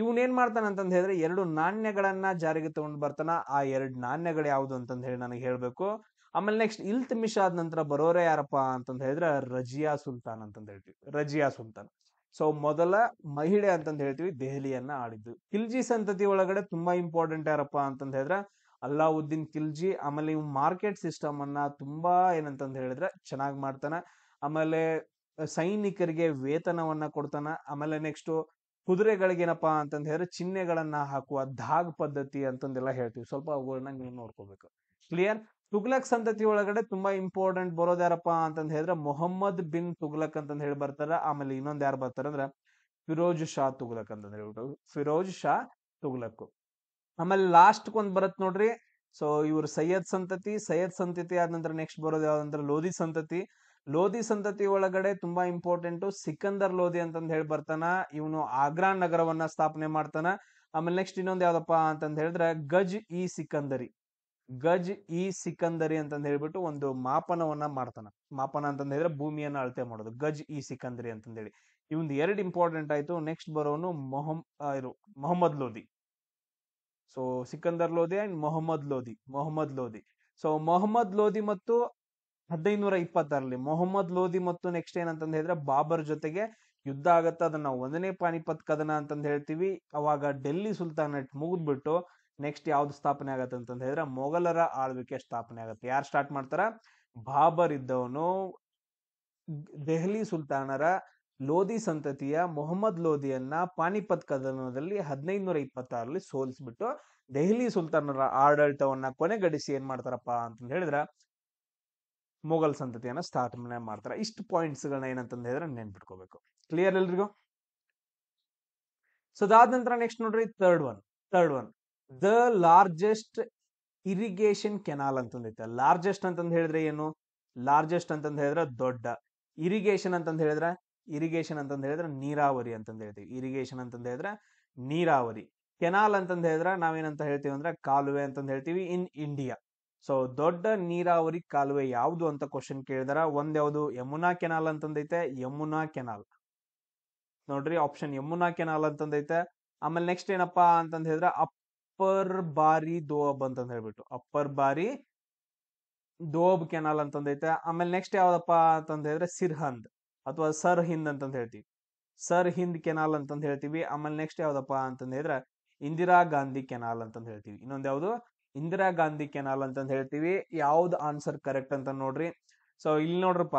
ಇವನೇನ್ ಮಾಡ್ತಾನ ಅಂತಂದ ಹೇಳಿದ್ರೆ ಎರಡು ನಾಣ್ಯಗಳನ್ನ ಜಾರಿಗೆ ತಗೊಂಡ್ ಬರ್ತಾನ ಆ ಎರಡು ನಾಣ್ಯಗಳು ಯಾವುದು ಅಂತಂದ ಹೇಳಿ ನನಗೆ ಹೇಳ್ಬೇಕು ಆಮೇಲೆ ನೆಕ್ಸ್ಟ್ ಮಿಶ್ ಆದ ನಂತರ ಬರೋರೇ ಯಾರಪ್ಪ ಅಂತಂದ ಹೇಳಿದ್ರೆ ರಜಿಯಾ ಸುಲ್ತಾನ್ ಅಂತಂದ ಹೇಳ್ತೀವಿ ರಜಿಯಾ ಸುಲ್ತಾನ್ ಸೊ ಮೊದಲ ಮಹಿಳೆ ಅಂತಂದ ಹೇಳ್ತೀವಿ ದೆಹಲಿಯನ್ನ ಆಡಿದ್ದು ಖಿಲ್ಜಿ ಸಂತತಿ ಒಳಗಡೆ ತುಂಬಾ ಇಂಪಾರ್ಟೆಂಟ್ ಯಾರಪ್ಪ ಅಂತಂದ್ರೆ ಹೇಳಿದ್ರೆ ಅಲ್ಲಾವುದ್ದೀನ್ ಖಿಲ್ಜಿ ಆಮೇಲೆ ಇವ್ ಮಾರ್ಕೆಟ್ ಸಿಸ್ಟಮ್ ಅನ್ನ ತುಂಬಾ ಏನಂತ ಹೇಳಿದ್ರೆ ಚೆನ್ನಾಗಿ ಮಾಡ್ತಾನ ಆಮೇಲೆ ಸೈನಿಕರಿಗೆ ವೇತನವನ್ನ ಕೊಡ್ತಾನ ಆಮೇಲೆ ನೆಕ್ಸ್ಟ್ ಕುದುರೆಗಳಿಗೆ ಏನಪ್ಪಾ ಅಂತಂದ ಹೇಳಿದ್ರೆ ಚಿಹ್ನೆಗಳನ್ನ ಹಾಕುವ ಧಾಗ್ ಪದ್ಧತಿ ಅಂತಂದೆಲ್ಲ ಹೇಳ್ತೀವಿ ಸ್ವಲ್ಪ ಅವುಗಳನ್ನ ನೀವು ನೋಡ್ಕೋಬೇಕು ಕ್ಲಿಯರ್ ತುಗ್ಲಕ್ ಸಂತತಿ ಒಳಗಡೆ ತುಂಬಾ ಇಂಪಾರ್ಟೆಂಟ್ ಬರೋದು ಯಾರಪ್ಪ ಅಂತಂದ್ ಹೇಳಿದ್ರೆ ಮೊಹಮ್ಮದ್ ಬಿನ್ ತುಗ್ಲಕ್ ಅಂತಂದ್ ಹೇಳಿ ಬರ್ತಾರ ಆಮೇಲೆ ಇನ್ನೊಂದ್ ಯಾರು ಬರ್ತಾರಂದ್ರ ಫಿರೋಜ್ ಶಾ ತುಗ್ಲಕ್ ಅಂತಂದ್ ಹೇಳ್ಬಿಟ್ಟು ಫಿರೋಜ್ ಶಾ ತುಗ್ಲಕ್ ಆಮೇಲೆ ಲಾಸ್ಟ್ ಒಂದ್ ಬರುತ್ತೆ ನೋಡ್ರಿ ಸೊ ಇವ್ರು ಸೈಯದ್ ಸಂತತಿ ಸೈಯದ್ ಸಂತತಿ ಆದ ನಂತರ ನೆಕ್ಸ್ಟ್ ಬರೋದು ಯಾವ್ದಂದ್ರೆ ಲೋಧಿ ಸಂತತಿ ಲೋಧಿ ಸಂತತಿ ಒಳಗಡೆ ತುಂಬಾ ಇಂಪಾರ್ಟೆಂಟ್ ಸಿಕಂದರ್ ಲೋಧಿ ಅಂತಂದ್ ಹೇಳಿ ಬರ್ತಾನ ಇವನು ಆಗ್ರಾ ನಗರವನ್ನ ಸ್ಥಾಪನೆ ಮಾಡ್ತಾನ ಆಮೇಲೆ ನೆಕ್ಸ್ಟ್ ಇನ್ನೊಂದು ಯಾವ್ದಪ್ಪ ಅಂತಂದ್ ಹೇಳಿದ್ರೆ ಗಜ್ ಇ ಸಿಕಂದರಿ ಗಜ್ ಇ ಸಿಕಂದರಿ ಅಂತಂದ್ ಹೇಳ್ಬಿಟ್ಟು ಒಂದು ಮಾಪನವನ್ನ ಮಾಡ್ತಾನ ಮಾಪನ ಅಂತಂದ್ ಹೇಳಿದ್ರೆ ಭೂಮಿಯನ್ನ ಅಳತೆ ಮಾಡೋದು ಗಜ್ ಇ ಸಿಕಂದರಿ ಅಂತಂದ್ ಹೇಳಿ ಎರಡ್ ಎರಡು ಇಂಪಾರ್ಟೆಂಟ್ ಆಯ್ತು ನೆಕ್ಸ್ಟ್ ಬರೋನು ಮೊಹಮ್ ಇರು Mohammed Lodhi so Sikandar Lodhi and Mohammed Lodhi Mohammed Lodhi so Mohammed Lodhi ಮತ್ತು ಹದಿನೈದುನೂರ ಇಪ್ಪತ್ತರಲ್ಲಿ ಮೊಹಮ್ಮದ್ ಲೋಧಿ ಮತ್ತು ನೆಕ್ಸ್ಟ್ ಏನಂತ ಹೇಳಿದ್ರೆ ಬಾಬರ್ ಜೊತೆಗೆ ಯುದ್ಧ ಆಗತ್ತ ಅದನ್ನ ಒಂದನೇ ಪಾನಿಪತ್ ಕದನ ಅಂತಂದು ಹೇಳ್ತೀವಿ ಅವಾಗ ಡೆಲ್ಲಿ ಸುಲ್ತಾನೇಟ್ ಮುಗಿದ್ಬಿಟ್ಟು ನೆಕ್ಸ್ಟ್ ಯಾವ್ದು ಸ್ಥಾಪನೆ ಆಗತ್ತೆ ಅಂತ ಹೇಳಿದ್ರೆ ಮೊಘಲರ ಆಳ್ವಿಕೆ ಸ್ಥಾಪನೆ ಆಗತ್ತೆ ಯಾರು ಸ್ಟಾರ್ಟ್ ಮಾಡ್ತಾರ ಬಾಬರ್ ಇದ್ದವನು ದೆಹಲಿ ಸುಲ್ತಾನರ ಲೋಧಿ ಸಂತತಿಯ ಮೊಹಮ್ಮದ್ ಲೋಧಿಯನ್ನ ಪಾನಿಪತ್ ಕದನದಲ್ಲಿ ಹದಿನೈದುನೂರ ಇಪ್ಪತ್ತಾರಲ್ಲಿ ಸೋಲಿಸ್ಬಿಟ್ಟು ದೆಹಲಿ ಸುಲ್ತಾನರ ಆಡಳಿತವನ್ನ ಕೊನೆಗಡಿಸಿ ಏನ್ ಮಾಡ್ತಾರಪ್ಪ ಅಂತ ಹೇಳಿದ್ರ ಮೊಘಲ್ ಸಂತತಿಯನ್ನ ಸ್ಥಾಪನೆ ಮಾಡ್ತಾರೆ ಇಷ್ಟು ಪಾಯಿಂಟ್ಸ್ಗಳನ್ನ ಏನಂತ ಹೇಳಿದ್ರೆ ನೆನ್ಪಿಟ್ಕೋಬೇಕು ಕ್ಲಿಯರ್ ಎಲ್ರಿಗೂ ಸೊ ಅದಾದ ನಂತರ ನೆಕ್ಸ್ಟ್ ನೋಡ್ರಿ third one third one the largest irrigation canal ಅಂತಂದೈತೆ ಲಾರ್ಜೆಸ್ಟ್ ಅಂತಂದ ಹೇಳಿದ್ರೆ ಏನು ಲಾರ್ಜೆಸ್ಟ್ ಅಂತ ಹೇಳಿದ್ರೆ ದೊಡ್ಡ ಇರಿಗೇಷನ್ ಅಂತಂದ ಹೇಳಿದ್ರೆ ಇರಿಗೇಷನ್ ಅಂತಂದು ಹೇಳಿದ್ರೆ ನೀರಾವರಿ ಅಂತಂದು ಹೇಳ್ತೀವಿ ಇರಿಗೇಷನ್ ಅಂತಂದು ಹೇಳಿದ್ರೆ ನೀರಾವರಿ ಕೆನಾಲ್ ಅಂತಂದು ಹೇಳಿದ್ರೆ ನಾವೇನಂತ ಹೇಳ್ತೀವಿ ಅಂದ್ರೆ ಕಾಲುವೆ ಅಂತಂದ ಹೇಳ್ತೀವಿ ಇನ್ ಇಂಡಿಯಾ ಸೊ ದೊಡ್ಡ ನೀರಾವರಿ ಕಾಲುವೆ ಯಾವುದು ಅಂತ ಕ್ವಶನ್ ಕೇಳಿದಾರ ಒಂದ್ಯಾವುದು ಯಮುನಾ ಕೆನಾಲ್ ಅಂತಂದೈತೆ ಯಮುನಾ ಕೆನಾಲ್ ನೋಡ್ರಿ ಆಪ್ಷನ್ ಯಮುನಾ ಕೆನಾಲ್ ಅಂತಂದೈತೆ ಆಮೇಲೆ ನೆಕ್ಸ್ಟ್ ಏನಪ್ಪಾ ಅಂತಂದ ಹೇಳಿದ್ರೆ ಅಪ್ಪರ್ ಬಾರಿ ದೋಬ್ ಅಂತಂದ ಹೇಳ್ಬಿಟ್ಟು ಅಪ್ಪರ್ ಬಾರಿ ದೋಬ್ ಕೆನಾಲ್ ಅಂತಂದೈತೆ ಆಮೇಲೆ ನೆಕ್ಸ್ಟ್ ಯಾವ್ದಪ್ಪ ಅಂತಂದ್ರೆ ಹೇಳಿದ್ರೆ ಸಿರ್ಹಂದ್ ಅಥವಾ ಸರ್ ಹಿಂದ್ ಅಂತ ಹೇಳ್ತೀವಿ ಸರ್ ಹಿಂದ್ ಕೆನಾಲ್ ಅಂತ ಹೇಳ್ತೀವಿ ಆಮೇಲೆ ನೆಕ್ಸ್ಟ್ ಯಾವ್ದಪ್ಪ ಅಂತಂದು ಹೇಳಿದ್ರೆ ಇಂದಿರಾ ಗಾಂಧಿ ಕೆನಾಲ್ ಅಂತ ಹೇಳ್ತೀವಿ ಇನ್ನೊಂದು ಯಾವುದು ಇಂದಿರಾ ಗಾಂಧಿ ಕೆನಾಲ್ ಅಂತ ಹೇಳ್ತೀವಿ ಯಾವ್ದು ಆನ್ಸರ್ ಕರೆಕ್ಟ್ ಅಂತ ನೋಡ್ರಿ ಸೊ ಇಲ್ಲಿ ನೋಡ್ರಪ್ಪ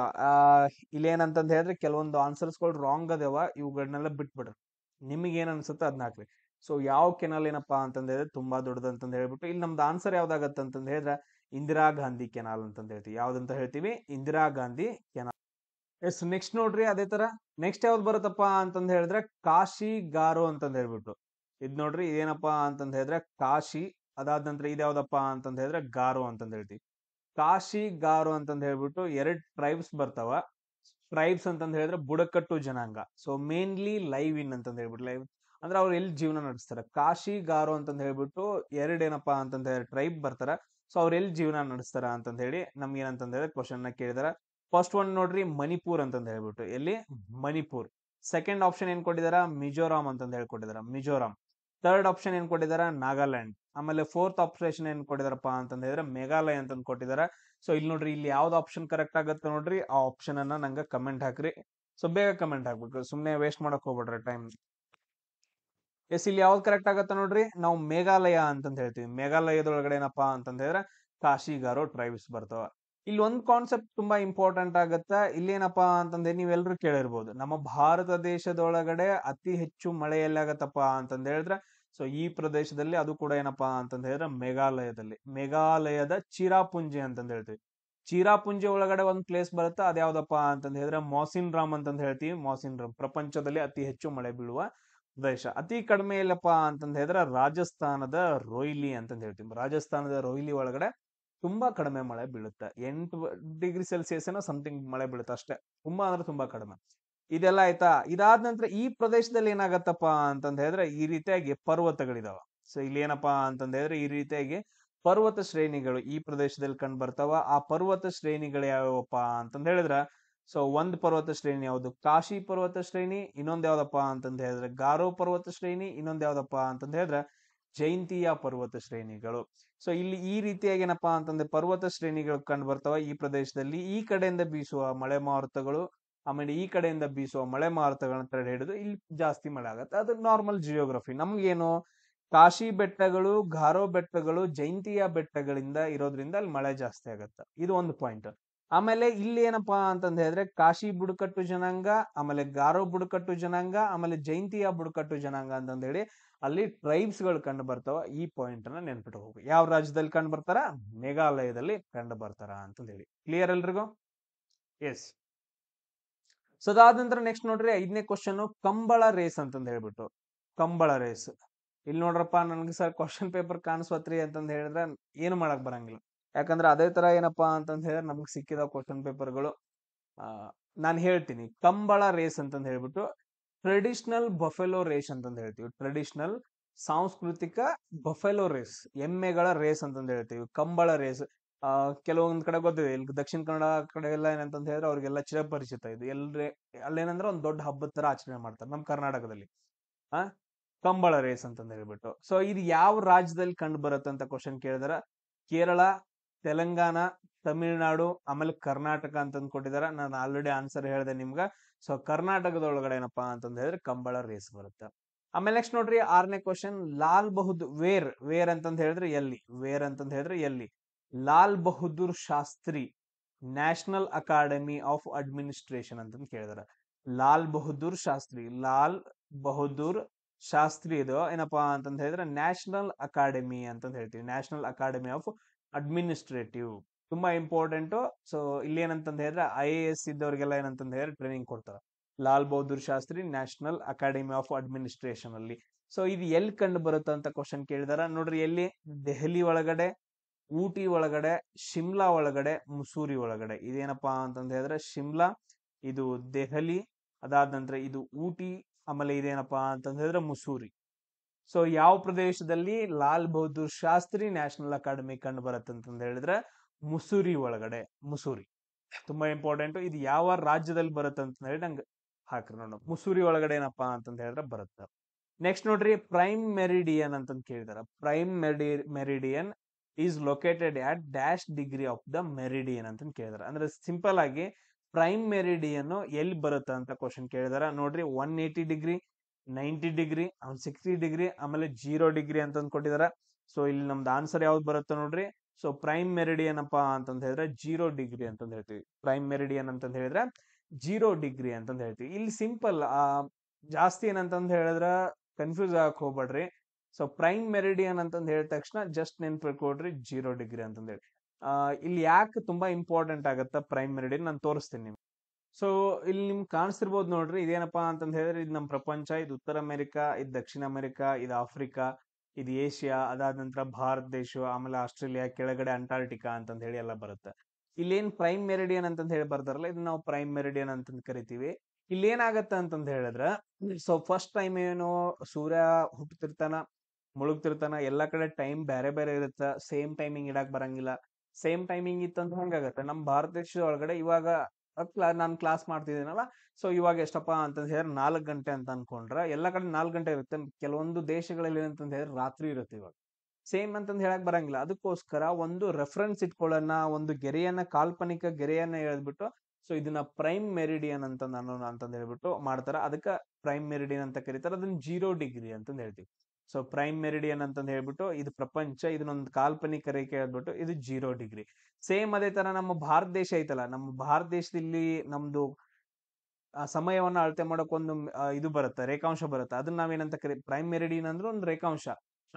ಇಲ್ಲೇನಂತಂದು ಹೇಳಿದ್ರೆ ಕೆಲವೊಂದು ಆನ್ಸರ್ಸ್ಗಳು ರಾಂಗ್ ಅದಾವ ಇವುಗಳನ್ನೆಲ್ಲ ಬಿಟ್ಬಿಡ್ರಿ ನಿಮಗೆ ಏನ್ ಅನ್ಸುತ್ತೆ ಅದನ್ನ ಹಾಕ್ರಿ ಸೊ ಯಾವ ಕೆನಾಲ್ ಏನಪ್ಪಾ ಅಂತಂದ ಹೇಳಿದ್ರೆ ತುಂಬಾ ಅಂತ ಹೇಳ್ಬಿಟ್ಟು ಇಲ್ಲಿ ನಮ್ದು ಆನ್ಸರ್ ಯಾವ್ದಾಗತ್ತೆ ಹೇಳಿದ್ರೆ ಇಂದಿರಾ ಗಾಂಧಿ ಕೆನಾಲ್ ಅಂತ ಹೇಳ್ತೀವಿ ಯಾವ್ದಂತ ಹೇಳ್ತೀವಿ Indira Gandhi canal yes next ನೋಡ್ರಿ ಅದೇ ತರ ನೆಕ್ಸ್ಟ್ ಯಾವ್ದು ಬರುತ್ತಪ್ಪ ಅಂತಂದ ಹೇಳಿದ್ರೆ ಕಾಶಿ ಗಾರೋ ಅಂತಂದ ಹೇಳ್ಬಿಟ್ಟು ಇದ್ ನೋಡ್ರಿ ಇದೇನಪ್ಪ ಅಂತಂದ ಹೇಳಿದ್ರೆ ಕಾಶಿ ಅದಾದ ನಂತರ ಇದ್ಯಾವ್ದಪ್ಪ ಅಂತಂದ ಹೇಳಿದ್ರೆ ಗಾರೋ ಅಂತಂದ ಹೇಳ್ತೀವಿ ಕಾಶಿ ಗಾರೋ ಅಂತಂದ್ ಹೇಳ್ಬಿಟ್ಟು ಎರಡ್ ಟ್ರೈಬ್ಸ್ ಬರ್ತಾವ ಟ್ರೈಬ್ಸ್ ಅಂತಂದ ಹೇಳಿದ್ರೆ ಬುಡಕಟ್ಟು ಜನಾಂಗ ಸೊ ಮೇನ್ಲಿ ಲೈವ್ ಇನ್ ಅಂತಂದ ಹೇಳ್ಬಿಟ್ಟು ಲೈವ್ ಅಂದ್ರೆ ಅವ್ರು ಎಲ್ಲಿ ಜೀವನ ನಡೆಸ್ತಾರೆ ಕಾಶಿ ಗಾರೋ ಅಂತಂದ ಹೇಳ್ಬಿಟ್ಟು ಎರಡ್ ಏನಪ್ಪಾ ಅಂತಂದ್ರೆ ಟ್ರೈಬ್ ಬರ್ತಾರ ಸೊ ಅವ್ರ ಎಲ್ಲಿ ಜೀವನ ನಡೆಸ್ತಾರ ಅಂತಂದ ಹೇಳಿ ನಮ್ಗೆ ಏನಂತಂದ್ರೆ ಕ್ವಶನ್ ನ ಕೇಳಿದಾರ ಫಸ್ಟ್ ಒನ್ ನೋಡ್ರಿ ಮಣಿಪುರ್ ಅಂತಂದ ಹೇಳ್ಬಿಟ್ಟು ಎಲ್ಲಿ ಮಣಿಪುರ್ ಸೆಕೆಂಡ್ ಆಪ್ಷನ್ ಏನ್ ಕೊಟ್ಟಿದಾರ ಮಿಜೋರಾಮ್ ಅಂತಂದ ಹೇಳ್ಕೊಟ್ಟಿದಾರ ಮಿಜೋರಾಂ ಥರ್ಡ್ ಆಪ್ಷನ್ ಏನ್ ಕೊಟ್ಟಿದಾರ ನಾಗಾಲ್ಯಾಂಡ್ ಆಮೇಲೆ ಫೋರ್ತ್ ಆಪ್ಷನ್ ಏನ್ ಕೊಟ್ಟಿದಾರಪ್ಪ ಅಂತ ಹೇಳಿದ್ರೆ ಮೇಘಾಲಯ ಅಂತಂದ್ ಕೊಟ್ಟಿದಾರ ಸೊ ಇಲ್ಲಿ ನೋಡ್ರಿ ಇಲ್ಲಿ ಯಾವ್ದು ಆಪ್ಷನ್ ಕರೆಕ್ಟ್ ಆಗುತ್ತೆ ನೋಡ್ರಿ ಆ ಆಪ್ಷನ್ ಅನ್ನ ನಂಗೆ ಕಮೆಂಟ್ ಹಾಕ್ರಿ ಸೊ ಬೇಗ ಕಮೆಂಟ್ ಹಾಕ್ಬೇಕು ಸುಮ್ಮನೆ ವೇಸ್ಟ್ ಮಾಡಕ್ ಹೋಗ್ಬೇಡ್ರಿ ಟೈಮ್ ಎಸ್ ಇಲ್ಲಿ ಯಾವ್ದು ಕರೆಕ್ಟ್ ಆಗತ್ತ ನೋಡ್ರಿ ನಾವು ಮೇಘಾಲಯ ಅಂತ ಹೇಳ್ತೀವಿ ಮೇಘಾಲಯದೊಳಗಡೆ ಏನಪ್ಪಾ ಅಂತಂದ್ರೆ ಕಾಶಿಗಾರೋ ಟ್ರೈಬ್ಸ್ ಬರ್ತಾವ ಇಲ್ಲಿ ಒಂದು ಕಾನ್ಸೆಪ್ಟ್ ತುಂಬಾ ಇಂಪಾರ್ಟೆಂಟ್ ಆಗುತ್ತೆ ಇಲ್ಲೇನಪ್ಪ ಅಂತಂದ್ರೆ ನೀವೆಲ್ಲರೂ ಕೇಳಿರ್ಬೋದು ನಮ್ಮ ಭಾರತ ದೇಶದೊಳಗಡೆ ಅತಿ ಹೆಚ್ಚು ಮಳೆ ಎಲ್ಲಾಗತ್ತಪ್ಪ ಅಂತಂದ ಹೇಳಿದ್ರೆ ಸೊ ಈ ಪ್ರದೇಶದಲ್ಲಿ ಅದು ಕೂಡ ಏನಪ್ಪಾ ಅಂತಂದ ಹೇಳಿದ್ರೆ ಮೇಘಾಲಯದಲ್ಲಿ ಮೇಘಾಲಯದ ಚಿರಾಪುಂಜಿ ಅಂತಂದ ಹೇಳ್ತೀವಿ ಚಿರಾಪುಂಜಿ ಒಳಗಡೆ ಒಂದು ಪ್ಲೇಸ್ ಬರುತ್ತೆ ಅದ್ಯಾವ್ದಪ್ಪ ಅಂತಂದ ಹೇಳಿದ್ರೆ ಮೋಸಿನ್ ರಾಮ್ ಅಂತಂದ ಹೇಳ್ತೀವಿ ಮೋಸಿನ್ ರಾಮ್ ಪ್ರಪಂಚದಲ್ಲಿ ಅತಿ ಹೆಚ್ಚು ಮಳೆ ಬೀಳುವ ಪ್ರದೇಶ ಅತಿ ಕಡಿಮೆ ಇಲ್ಲಪ್ಪ ಅಂತಂದ ಹೇಳಿದ್ರೆ ರಾಜಸ್ಥಾನದ ರೊಯ್ಲಿ ಅಂತಂದ ಹೇಳ್ತೀವಿ ರಾಜಸ್ಥಾನದ ರೊಯ್ಲಿ ಒಳಗಡೆ ತುಂಬಾ ಕಡಿಮೆ ಮಳೆ ಬೀಳುತ್ತೆ ಎಂಟು ಡಿಗ್ರಿ ಸೆಲ್ಸಿಯಸ್ ಏನೋ ಸಮಥಿಂಗ್ ಮಳೆ ಬೀಳುತ್ತೆ ಅಷ್ಟೇ ತುಂಬಾ ಅಂದ್ರೆ ತುಂಬಾ ಕಡಿಮೆ ಇದೆಲ್ಲ ಆಯ್ತಾ ಇದಾದ ನಂತರ ಈ ಪ್ರದೇಶದಲ್ಲಿ ಏನಾಗತ್ತಪ್ಪ ಅಂತಂದ ಹೇಳಿದ್ರೆ ಈ ರೀತಿಯಾಗಿ ಪರ್ವತಗಳಿದಾವ ಸೊ ಇಲ್ಲಿ ಏನಪ್ಪಾ ಅಂತಂದ ಹೇಳಿದ್ರೆ ಈ ರೀತಿಯಾಗಿ ಪರ್ವತ ಶ್ರೇಣಿಗಳು ಈ ಪ್ರದೇಶದಲ್ಲಿ ಕಂಡು ಬರ್ತಾವ ಆ ಪರ್ವತ ಶ್ರೇಣಿಗಳು ಯಾವ್ಯಾವಪ್ಪ ಅಂತಂದ ಹೇಳಿದ್ರೆ ಸೊ ಒಂದ್ ಪರ್ವತ ಶ್ರೇಣಿ ಯಾವುದು ಕಾಶಿ ಪರ್ವತ ಶ್ರೇಣಿ ಇನ್ನೊಂದ್ ಯಾವ್ದಪ್ಪ ಅಂತಂದ ಹೇಳಿದ್ರೆ ಗಾರೋ ಪರ್ವತ ಶ್ರೇಣಿ ಇನ್ನೊಂದ್ ಯಾವ್ದಪ್ಪ ಅಂತಂದ ಹೇಳಿದ್ರೆ ಜೈಂತಿಯ ಪರ್ವತ ಶ್ರೇಣಿಗಳು ಸೊ ಇಲ್ಲಿ ಈ ರೀತಿಯಾಗಿ ಏನಪ್ಪಾ ಅಂತಂದ್ರೆ ಪರ್ವತ ಶ್ರೇಣಿಗಳು ಕಂಡು ಬರ್ತಾವ ಈ ಪ್ರದೇಶದಲ್ಲಿ ಈ ಕಡೆಯಿಂದ ಬೀಸುವ ಮಳೆ ಮಾರುತಗಳು ಆಮೇಲೆ ಈ ಕಡೆಯಿಂದ ಬೀಸುವ ಮಳೆ ಮಾರುತಗಳನ್ನ ಹಿಡಿದು ಇಲ್ಲಿ ಜಾಸ್ತಿ ಮಳೆ ಆಗುತ್ತೆ ಅದು ನಾರ್ಮಲ್ ಜಿಯೋಗ್ರಫಿ ನಮ್ಗೇನು ಕಾಶಿ ಬೆಟ್ಟಗಳು ಗಾರೋ ಬೆಟ್ಟಗಳು ಜೈಂತಿಯ ಬೆಟ್ಟಗಳಿಂದ ಇರೋದ್ರಿಂದ ಅಲ್ಲಿ ಮಳೆ ಜಾಸ್ತಿ ಆಗುತ್ತೆ ಇದು ಒಂದು ಪಾಯಿಂಟ್ ಆಮೇಲೆ ಇಲ್ಲಿ ಏನಪ್ಪಾ ಅಂತಂದ ಹೇಳಿದ್ರೆ ಕಾಶಿ ಬುಡಕಟ್ಟು ಜನಾಂಗ ಆಮೇಲೆ ಗಾರೋ ಬುಡಕಟ್ಟು ಜನಾಂಗ ಆಮೇಲೆ ಜೈಂತಿಯ ಬುಡಕಟ್ಟು ಜನಾಂಗ ಅಂತಂದೇಳಿ ಹೇಳಿ ಅಲ್ಲಿ ಗಳು ಕಂಡು ಬರ್ತಾವ ಈ ಪಾಯಿಂಟ್ ಅನ್ನ ನೆನ್ಪಿಟ್ಕೋಬೇಕು ಯಾವ ರಾಜ್ಯದಲ್ಲಿ ಕಂಡು ಬರ್ತಾರ ಮೇಘಾಲಯದಲ್ಲಿ ಕಂಡು ಬರ್ತಾರ ಅಂತ ಹೇಳಿ ಕ್ಲಿಯರ್ ಎಲ್ರಿಗೂ ಎಸ್ ಸೊ ಅದಾದ ನಂತರ ನೆಕ್ಸ್ಟ್ ನೋಡ್ರಿ ಐದನೇ ಕ್ವಶನ್ ಕಂಬಳ ರೇಸ್ ಅಂತಂದು ಹೇಳ್ಬಿಟ್ಟು ಕಂಬಳ ರೇಸ್ ಇಲ್ಲಿ ನೋಡ್ರಪ್ಪ ನನ್ಗೆ ಸರ್ ಕ್ವಶನ್ ಪೇಪರ್ ಕಾಣಿಸ್ವತ್ರಿ ಅಂತಂದು ಹೇಳಿದ್ರೆ ಏನು ಮಾಡಕ್ ಬರಂಗಿಲ್ಲ ಯಾಕಂದ್ರೆ ಅದೇ ತರ ಏನಪ್ಪಾ ಅಂತ ಹೇಳಿದ್ರೆ ನಮ್ಗೆ ಸಿಕ್ಕಿದ ಕ್ವಶನ್ ಪೇಪರ್ಗಳು ನಾನು ಹೇಳ್ತೀನಿ ಕಂಬಳ ರೇಸ್ ಅಂತಂದು ಹೇಳ್ಬಿಟ್ಟು ಟ್ರೆಡಿಷನಲ್ ಬಫೆಲೋ ರೇಸ್ ಅಂತಂದು ಹೇಳ್ತೀವಿ ಟ್ರೆಡಿಷನಲ್ ಸಾಂಸ್ಕೃತಿಕ ಬಫೆಲೋ ರೇಸ್ ಎಮ್ಮೆಗಳ ರೇಸ್ ಅಂತಂದು ಹೇಳ್ತೀವಿ ಕಂಬಳ ರೇಸ್ ಕೆಲವೊಂದ್ ಕಡೆ ಗೊತ್ತಿದೆ ಇಲ್ಲಿ ದಕ್ಷಿಣ ಕನ್ನಡ ಕಡೆ ಎಲ್ಲ ಏನಂತ ಹೇಳಿದ್ರೆ ಅವ್ರಿಗೆಲ್ಲ ಚಿರಪರಿಚಿತ ಇದು ಎಲ್ರಿ ಅಲ್ಲೇನಂದ್ರೆ ಒಂದು ದೊಡ್ಡ ಹಬ್ಬದ ತರ ಆಚರಣೆ ಮಾಡ್ತಾರೆ ನಮ್ ಕರ್ನಾಟಕದಲ್ಲಿ ಆ ಕಂಬಳ ರೇಸ್ ಅಂತ ಹೇಳ್ಬಿಟ್ಟು ಸೊ ಇದು ಯಾವ ರಾಜ್ಯದಲ್ಲಿ ಕಂಡು ಬರುತ್ತೆ ಅಂತ ಕ್ವಶನ್ ಕೇಳಿದಾರ ಕೇರಳ ತೆಲಂಗಾಣ ತಮಿಳುನಾಡು ಆಮೇಲೆ ಕರ್ನಾಟಕ ಅಂತಂದ್ ಕೊಟ್ಟಿದಾರ ನಾನು ಆಲ್ರೆಡಿ ಆನ್ಸರ್ ಹೇಳಿದೆ ನಿಮ್ಗ ಸೊ ಕರ್ನಾಟಕದೊಳಗಡೆ ಏನಪ್ಪಾ ಅಂತಂದ ಹೇಳಿದ್ರೆ ಕಂಬಳ ರೇಸ್ ಬರುತ್ತೆ ಆಮೇಲೆ ನೆಕ್ಸ್ಟ್ ನೋಡ್ರಿ ಆರನೇ question Lal Bahadur where where ಅಂತಂದ ಹೇಳಿದ್ರೆ ಎಲ್ಲಿ ವೇರ್ ಅಂತಂದ ಹೇಳಿದ್ರೆ ಎಲ್ಲಿ Lal Bahadur Shastri national academy of administration ಅಂತ ಕೇಳಿದಾರೆ ಲಾಲ್ ಬಹದ್ದೂರ್ ಶಾಸ್ತ್ರಿ ಲಾಲ್ ಬಹದ್ದೂರ್ ಶಾಸ್ತ್ರಿ ಇದು ಏನಪ್ಪಾ ಅಂತಂದ್ರೆ ಹೇಳಿದ್ರೆ ನ್ಯಾಷನಲ್ ಅಕಾಡೆಮಿ ಅಂತ ಹೇಳ್ತೀವಿ ನ್ಯಾಷನಲ್ ಅಕಾಡೆಮಿ ಆಫ್ ಅಡ್ಮಿನಿಸ್ಟ್ರೇಟಿವ್ ತುಂಬಾ ಇಂಪಾರ್ಟೆಂಟ್ ಸೊ ಇಲ್ಲಿ ಏನಂತ ಹೇಳಿದ್ರೆ ಐ ಎ ಎಸ್ ಇದ್ದವ್ರಿಗೆಲ್ಲ ಏನಂತ ಹೇಳಿದ್ರೆ ಟ್ರೈನಿಂಗ್ ಕೊಡ್ತಾರೆ Lal Bahadur Shastri national academy of administration ಅಲ್ಲಿ ಸೊ ಇದು ಎಲ್ಲಿ ಕಂಡು ಬರುತ್ತೆ ಅಂತ ಕ್ವಶನ್ ಕೇಳಿದಾರ ನೋಡ್ರಿ ಎಲ್ಲಿ ದೆಹಲಿ ಒಳಗಡೆ ಊಟಿ ಒಳಗಡೆ ಶಿಮ್ಲಾ ಒಳಗಡೆ ಮುಸೂರಿ ಒಳಗಡೆ ಇದೇನಪ್ಪಾ ಅಂತಂದ ಹೇಳಿದ್ರೆ ಶಿಮ್ಲಾ ಇದು ದೆಹಲಿ ಅದಾದ ನಂತರ ಇದು ಊಟಿ ಆಮೇಲೆ ಇದೇನಪ್ಪಾ ಅಂತಂದ್ರೆ ಹೇಳಿದ್ರೆ ಮುಸೂರಿ ಸೊ ಯಾವ ಪ್ರದೇಶದಲ್ಲಿ ಲಾಲ್ ಬಹದ್ದೂರ್ ಶಾಸ್ತ್ರಿ ನ್ಯಾಷನಲ್ ಅಕಾಡೆಮಿ ಕಂಡು ಬರುತ್ತೆ ಅಂತಂದು ಹೇಳಿದ್ರೆ ಮುಸೂರಿ ಒಳಗಡೆ ಮುಸೂರಿ ತುಂಬಾ ಇಂಪಾರ್ಟೆಂಟ್ ಇದು ಯಾವ ರಾಜ್ಯದಲ್ಲಿ ಬರುತ್ತೆ ಅಂತ ಹೇಳಿ ನಂಗೆ ಹಾಕ್ರಿ ನೋಡೋಣ ಮುಸೂರಿ ಒಳಗಡೆ ಏನಪ್ಪಾ ಅಂತ ಹೇಳಿದ್ರೆ ಬರುತ್ತೆ ನೆಕ್ಸ್ಟ್ ನೋಡ್ರಿ ಪ್ರೈಮ್ ಮೆರಿಡಿಯನ್ ಅಂತಂದು ಕೇಳಿದಾರ ಪ್ರೈಮ್ ಮೆರಿ meridian is located at dash degree of the meridian ಅಂತ ಕೇಳಿದಾರೆ ಅಂದ್ರೆ ಸಿಂಪಲ್ ಆಗಿ ಪ್ರೈಮ್ ಮೆರಿಡಿಯನ್ ಎಲ್ಲಿ ಬರುತ್ತೆ ಅಂತ ಕ್ವಶನ್ ಕೇಳಿದಾರ ನೋಡ್ರಿ one eighty degree ninety degree ಆಮೇಲೆ ಸಿಕ್ಸ್ಟಿ ಡಿಗ್ರಿ ಆಮೇಲೆ ಜೀರೋ ಡಿಗ್ರಿ ಅಂತಂದು ಕೊಟ್ಟಿದಾರ ಸೊ ಇಲ್ಲಿ ನಮ್ದು ಆನ್ಸರ್ ಯಾವ್ದು ಬರುತ್ತೆ ನೋಡ್ರಿ ಸೊ ಪ್ರೈಮ್ ಮೆರಿಡಿಯನ್ ಅಪ್ಪ ಅಂತಂದ ಹೇಳಿದ್ರೆ ಜೀರೋ ಡಿಗ್ರಿ ಅಂತಂದ ಹೇಳ್ತೀವಿ ಪ್ರೈಮ್ ಮೆರಿಡಿಯನ್ ಅಂತಂದ ಹೇಳಿದ್ರೆ ಜೀರೋ ಡಿಗ್ರಿ ಅಂತಂದ ಹೇಳ್ತೀವಿ ಇಲ್ಲಿ ಸಿಂಪಲ್ ಜಾಸ್ತಿ ಏನಂತಂದ್ ಹೇಳಿದ್ರೆ ಕನ್ಫ್ಯೂಸ್ ಆಗಕ್ ಹೋಗ್ಬೇಡ್ರಿ ಸೊ ಪ್ರೈಮ್ ಮೆರಿಡಿಯನ್ ಅಂತಂದ ಹೇಳಿದ ತಕ್ಷಣ ಜಸ್ಟ್ ನೆನ್ಪಿಟ್ಕೊಡ್ರಿ ಜೀರೋ ಡಿಗ್ರಿ ಅಂತಂದ ಹೇಳಿ ಇಲ್ಲಿ ಯಾಕೆ ತುಂಬಾ ಇಂಪಾರ್ಟೆಂಟ್ ಆಗತ್ತ ಪ್ರೈಮ್ ಮೆರಿಡಿಯನ್ ನಾನು ತೋರಿಸ್ತೀನಿ ನಿಮ್ಗೆ ಸೊ ಇಲ್ಲಿ ನಿಮ್ಗೆ ಕಾಣಿಸ್ತಿರ್ಬೋದು ನೋಡ್ರಿ ಇದೇನಪ್ಪಾ ಅಂತ ಹೇಳಿದ್ರೆ ಇದು ನಮ್ಮ ಪ್ರಪಂಚ ಇದು ಉತ್ತರ ಅಮೆರಿಕ ಇದು ದಕ್ಷಿಣ ಅಮೆರಿಕ ಇದು ಆಫ್ರಿಕಾ ಇದು ಏಷ್ಯಾ ಅದಾದ ನಂತರ ಭಾರತ ದೇಶ ಆಮೇಲೆ ಆಸ್ಟ್ರೇಲಿಯಾ ಕೆಳಗಡೆ ಅಂಟಾರ್ಟಿಕಾ ಅಂತ ಹೇಳಿ ಎಲ್ಲ ಬರುತ್ತೆ ಇಲ್ಲೇನ್ ಪ್ರೈಮ್ ಮೆರಿಡಿಯನ್ ಅಂತ ಹೇಳಿ ಬರ್ತಾರಲ್ಲ ಇದನ್ನ ನಾವು ಪ್ರೈಮ್ ಮೆರಿಡಿಯನ್ ಅಂತಂದು ಕರಿತೀವಿ ಇಲ್ಲೇನಾಗತ್ತ ಅಂತಂದ ಹೇಳಿದ್ರೆ ಸೊ ಫಸ್ಟ್ ಟೈಮ್ ಏನು ಸೂರ್ಯ ಹುಟ್ಟುತ್ತಿರ್ತಾನ ಮುಳುಗ್ತಿರ್ತಾನ ಎಲ್ಲಾ ಕಡೆ ಟೈಮ್ ಬೇರೆ ಬೇರೆ ಇರುತ್ತ ಸೇಮ್ ಟೈಮಿಂಗ್ ಇಡಕ್ ಬರಂಗಿಲ್ಲ ಸೇಮ್ ಟೈಮಿಂಗ್ ಇತ್ತಂತ ಹಂಗಾಗತ್ತೆ ನಮ್ಮ ಭಾರತ ದೇಶದ ಒಳಗಡೆ ಇವಾಗ ನಾನು ಕ್ಲಾಸ್ ಮಾಡ್ತಿದ್ದೀನಲ್ಲ ಸೊ ಇವಾಗ ಎಷ್ಟಪ್ಪ ಅಂತಂದು ಹೇಳಿದ್ರೆ ನಾಲ್ಕು ಗಂಟೆ ಅಂತ ಅನ್ಕೊಂಡ್ರೆ ಎಲ್ಲ ಕಡೆ ನಾಲ್ಕು ಗಂಟೆ ಇರುತ್ತೆ ಕೆಲವೊಂದು ದೇಶಗಳಲ್ಲಿ ಏನಂತಂದು ಹೇಳಿದ್ರೆ ರಾತ್ರಿ ಇರುತ್ತೆ ಇವಾಗ ಸೇಮ್ ಅಂತಂದು ಹೇಳಕ್ ಬರಂಗಿಲ್ಲ ಅದಕ್ಕೋಸ್ಕರ ಒಂದು ರೆಫರೆನ್ಸ್ ಇಟ್ಕೊಳ್ಳೋಣ ಒಂದು ಗೆರೆಯನ್ನ ಕಾಲ್ಪನಿಕ ಗೆರೆಯನ್ನ ಹೇಳ್ಬಿಟ್ಟು ಸೊ ಇದನ್ನ ಪ್ರೈಮ್ ಮೆರಿಡಿಯನ್ ಅಂತ ನಾನು ಅಂತಂದು ಹೇಳ್ಬಿಟ್ಟು ಮಾಡ್ತಾರ ಅದಕ್ಕೆ ಪ್ರೈಮ್ ಮೆರಿಡಿಯನ್ ಅಂತ ಕರೀತಾರೆ ಅದನ್ನ ಜೀರೋ ಡಿಗ್ರಿ ಅಂತಂದು ಹೇಳ್ತೀವಿ ಸೊ ಪ್ರೈಮ್ ಮೆರಿಡಿಯನ್ ಅಂತಂದು ಹೇಳ್ಬಿಟ್ಟು ಇದು ಪ್ರಪಂಚ ಇದನ್ನೊಂದು ಕಾಲ್ಪನಿಕ ರೇಖೆ ಹೇಳ್ಬಿಟ್ಟು ಇದು ಜೀರೋ ಡಿಗ್ರಿ ಸೇಮ್ ಅದೇ ತರ ನಮ್ಮ ಭಾರತ ದೇಶ ಐತಲ್ಲ ನಮ್ಮ ಭಾರತ ದೇಶದಲ್ಲಿ ನಮ್ದು ಸಮಯವನ್ನ ಅಳತೆ ಮಾಡೋಕೊಂದು ಇದು ಬರುತ್ತೆ ರೇಖಾಂಶ ಬರುತ್ತೆ ಅದನ್ನ ನಾವೇನಂತ ಕರಿ ಪ್ರೈಮ್ ಮೆರಿಡಿಯನ್ ಅಂದ್ರೆ ಒಂದು ರೇಖಾಂಶ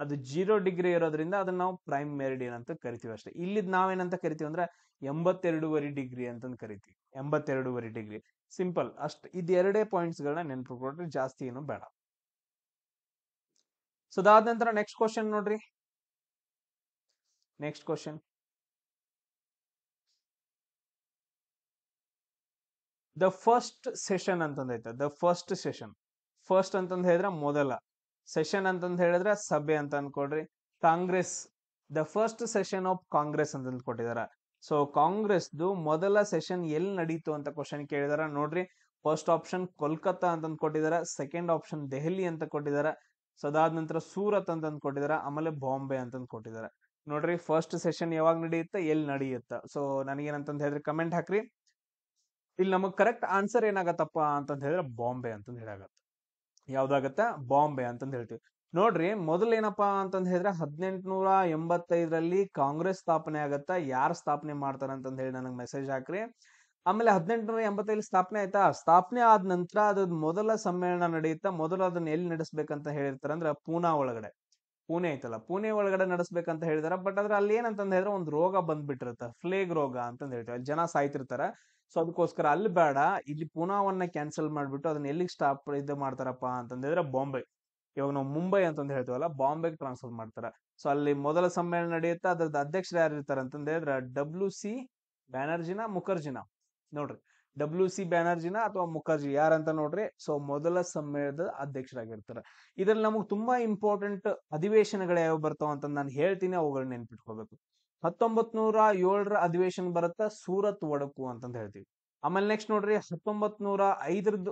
ಅದು ಜೀರೋ ಡಿಗ್ರಿ ಇರೋದ್ರಿಂದ ಅದನ್ನ ನಾವು ಪ್ರೈಮ್ ಮೆರಿಡಿಯನ್ ಅಂತ ಕರಿತೀವಿ ಅಷ್ಟೇ ಇಲ್ಲಿ ನಾವೇನಂತ ಕರಿತೀವಿ ಅಂದ್ರೆ ಎಂಬತ್ತೆರಡೂವರೆ ಡಿಗ್ರಿ ಅಂತಂದು ಕರಿತೀವಿ ಎಂಬತ್ತೆರಡೂವರೆ ಡಿಗ್ರಿ ಸಿಂಪಲ್ ಅಷ್ಟು ಇದೆರಡೇ ಪಾಯಿಂಟ್ಸ್ಗಳನ್ನ ಕೊಟ್ಟರೆ ಜಾಸ್ತಿ ಏನು ಬೇಡ ಸೊ ಅದಾದ ನಂತರ ನೆಕ್ಸ್ಟ್ ಕ್ವಶನ್ ನೋಡ್ರಿ next question the first session ಅಂತಂದೈತೆ ದ ಫಸ್ಟ್ ಸೆಷನ್ ಫಸ್ಟ್ ಅಂತಂದ ಹೇಳಿದ್ರೆ ಮೊದಲ ಸೆಷನ್ ಅಂತಂದ ಹೇಳಿದ್ರೆ ಸಭೆ ಅಂತ ಅನ್ಕೊಡ್ರಿ Congress the first session of Congress ಅಂತಂದ್ ಕೊಟ್ಟಿದಾರ ಸೊ ಕಾಂಗ್ರೆಸ್ದು ಮೊದಲ ಸೆಷನ್ ಎಲ್ಲಿ ನಡೀತು ಅಂತ ಕ್ವಶನ್ ಕೇಳಿದಾರ ನೋಡ್ರಿ ಫಸ್ಟ್ ಆಪ್ಷನ್ ಕೋಲ್ಕತ್ತಾ ಅಂತಂದ್ ಕೊಟ್ಟಿದಾರ ಸೆಕೆಂಡ್ ಆಪ್ಷನ್ ದೆಹಲಿ ಅಂತ ಕೊಟ್ಟಿದಾರ ಸೊ ಅದಾದ ನಂತರ ಸೂರತ್ ಅಂತ ಕೊಟ್ಟಿದ್ದಾರೆ ಆಮೇಲೆ ಬಾಂಬೆ ಅಂತಂದ್ ಕೊಟ್ಟಿದ್ದಾರೆ ನೋಡ್ರಿ ಫಸ್ಟ್ ಸೆಷನ್ ಯಾವಾಗ ನಡೆಯುತ್ತೆ ಎಲ್ಲಿ ನಡೆಯುತ್ತೆ ಸೊ ನನಗೇನಂತ ಹೇಳಿದ್ರೆ ಕಮೆಂಟ್ ಹಾಕ್ರಿ ಇಲ್ಲಿ ನಮಗ್ ಕರೆಕ್ಟ್ ಆನ್ಸರ್ ಏನಾಗತ್ತಪ್ಪ ಅಂತ ಹೇಳಿದ್ರೆ ಬಾಂಬೆ ಅಂತ ಹೇಳಾಗತ್ತೆ ಯಾವ್ದಾಗತ್ತ ಬಾಂಬೆ ಅಂತ ಹೇಳ್ತೀವಿ ನೋಡ್ರಿ ಏನಪ್ಪಾ ಅಂತಂದ ಹೇಳಿದ್ರೆ ಹದಿನೆಂಟುನೂರ ಎಂಬತ್ತೈದರಲ್ಲಿ ಕಾಂಗ್ರೆಸ್ ಸ್ಥಾಪನೆ ಆಗತ್ತ ಯಾರು ಸ್ಥಾಪನೆ ಮಾಡ್ತಾರೆ ಅಂತ ಹೇಳಿ ನನಗೆ ಮೆಸೇಜ್ ಹಾಕ್ರಿ ಆಮೇಲೆ ಹದಿನೆಂಟುನೂರ ಎಂಬತ್ತೈದು ಸ್ಥಾಪನೆ ಆಯ್ತಾ ಸ್ಥಾಪನೆ ಆದ ನಂತರ ಅದ್ರ ಮೊದಲ ಸಮ್ಮೇಳನ ನಡೆಯುತ್ತಾ ಮೊದಲು ಅದನ್ನ ಎಲ್ಲಿ ನಡೆಸ್ಬೇಕಂತ ಹೇಳಿರ್ತಾರೆ ಅಂದ್ರೆ ಪೂನಾ ಒಳಗಡೆ ಪುಣೆ ಐತಲ್ಲ ಪುಣೆ ಒಳಗಡೆ ನಡೆಸ್ಬೇಕಂತ ಹೇಳಿದಾರೆ ಬಟ್ ಅದ್ರ ಅಲ್ಲಿ ಏನಂತ ಹೇಳಿದ್ರೆ ಒಂದು ರೋಗ ಬಂದ್ಬಿಟ್ಟಿರುತ್ತೆ ಫ್ಲೇಗ್ ರೋಗ ಅಂತ ಹೇಳ್ತೀವಿ ಅಲ್ಲಿ ಜನ ಸಾಯ್ತಿರ್ತಾರೆ ಸೊ ಅದಕ್ಕೋಸ್ಕರ ಅಲ್ಲಿ ಬೇಡ ಇಲ್ಲಿ ಪುನಾವನ್ನ ಕ್ಯಾನ್ಸಲ್ ಮಾಡಿಬಿಟ್ಟು ಅದನ್ನ ಎಲ್ಲಿಗೆ ಸ್ಟಾಪ್ ಇದು ಮಾಡ್ತಾರಪ್ಪ ಅಂತಂದ್ರೆ ಬಾಂಬೆ ಇವಾಗ ನಾವು ಮುಂಬೈ ಅಂತ ಹೇಳ್ತೀವಲ್ಲ ಬಾಂಬೆಗೆ ಟ್ರಾನ್ಸ್ಫರ್ ಮಾಡ್ತಾರೆ ಸೊ ಅಲ್ಲಿ ಮೊದಲ ಸಮ್ಮೇಳನ ನಡೆಯುತ್ತಾ ಅದ್ರದ್ದು ಅಧ್ಯಕ್ಷರು ಯಾರು ಇರ್ತಾರೆ ಅಂತಂದ್ರೆ ಡಬ್ಲ್ಯೂ ಸಿ ಬ್ಯಾನರ್ಜಿನ ಮುಖರ್ಜಿನ ನೋಡ್ರಿ ಡಬ್ಲ್ಯೂ ಸಿ ಬ್ಯಾನರ್ಜಿನ ಅಥವಾ ಮುಖರ್ಜಿ ಯಾರಂತ ನೋಡ್ರಿ ಸೊ ಮೊದಲ ಸಮ್ಮೇಳನದ ಅಧ್ಯಕ್ಷರಾಗಿರ್ತಾರೆ ಇದ್ರಲ್ಲಿ ನಮಗ್ ತುಂಬಾ ಇಂಪಾರ್ಟೆಂಟ್ ಅಧಿವೇಶನಗಳು ಯಾವ ಬರ್ತಾವ ಅಂತ ನಾನು ಹೇಳ್ತೀನಿ ಅವುಗಳ್ ನೆನ್ಪಿಟ್ಕೋಬೇಕು ಹತ್ತೊಂಬತ್ ನೂರ ಏಳರ ಅಧಿವೇಶನ ಬರುತ್ತಾ ಸೂರತ್ ಒಡಕು ಅಂತಂದ ಹೇಳ್ತೀವಿ ಆಮೇಲೆ ನೆಕ್ಸ್ಟ್ ನೋಡ್ರಿ ಹತ್ತೊಂಬತ್ ನೂರ ಐದರದ್ದು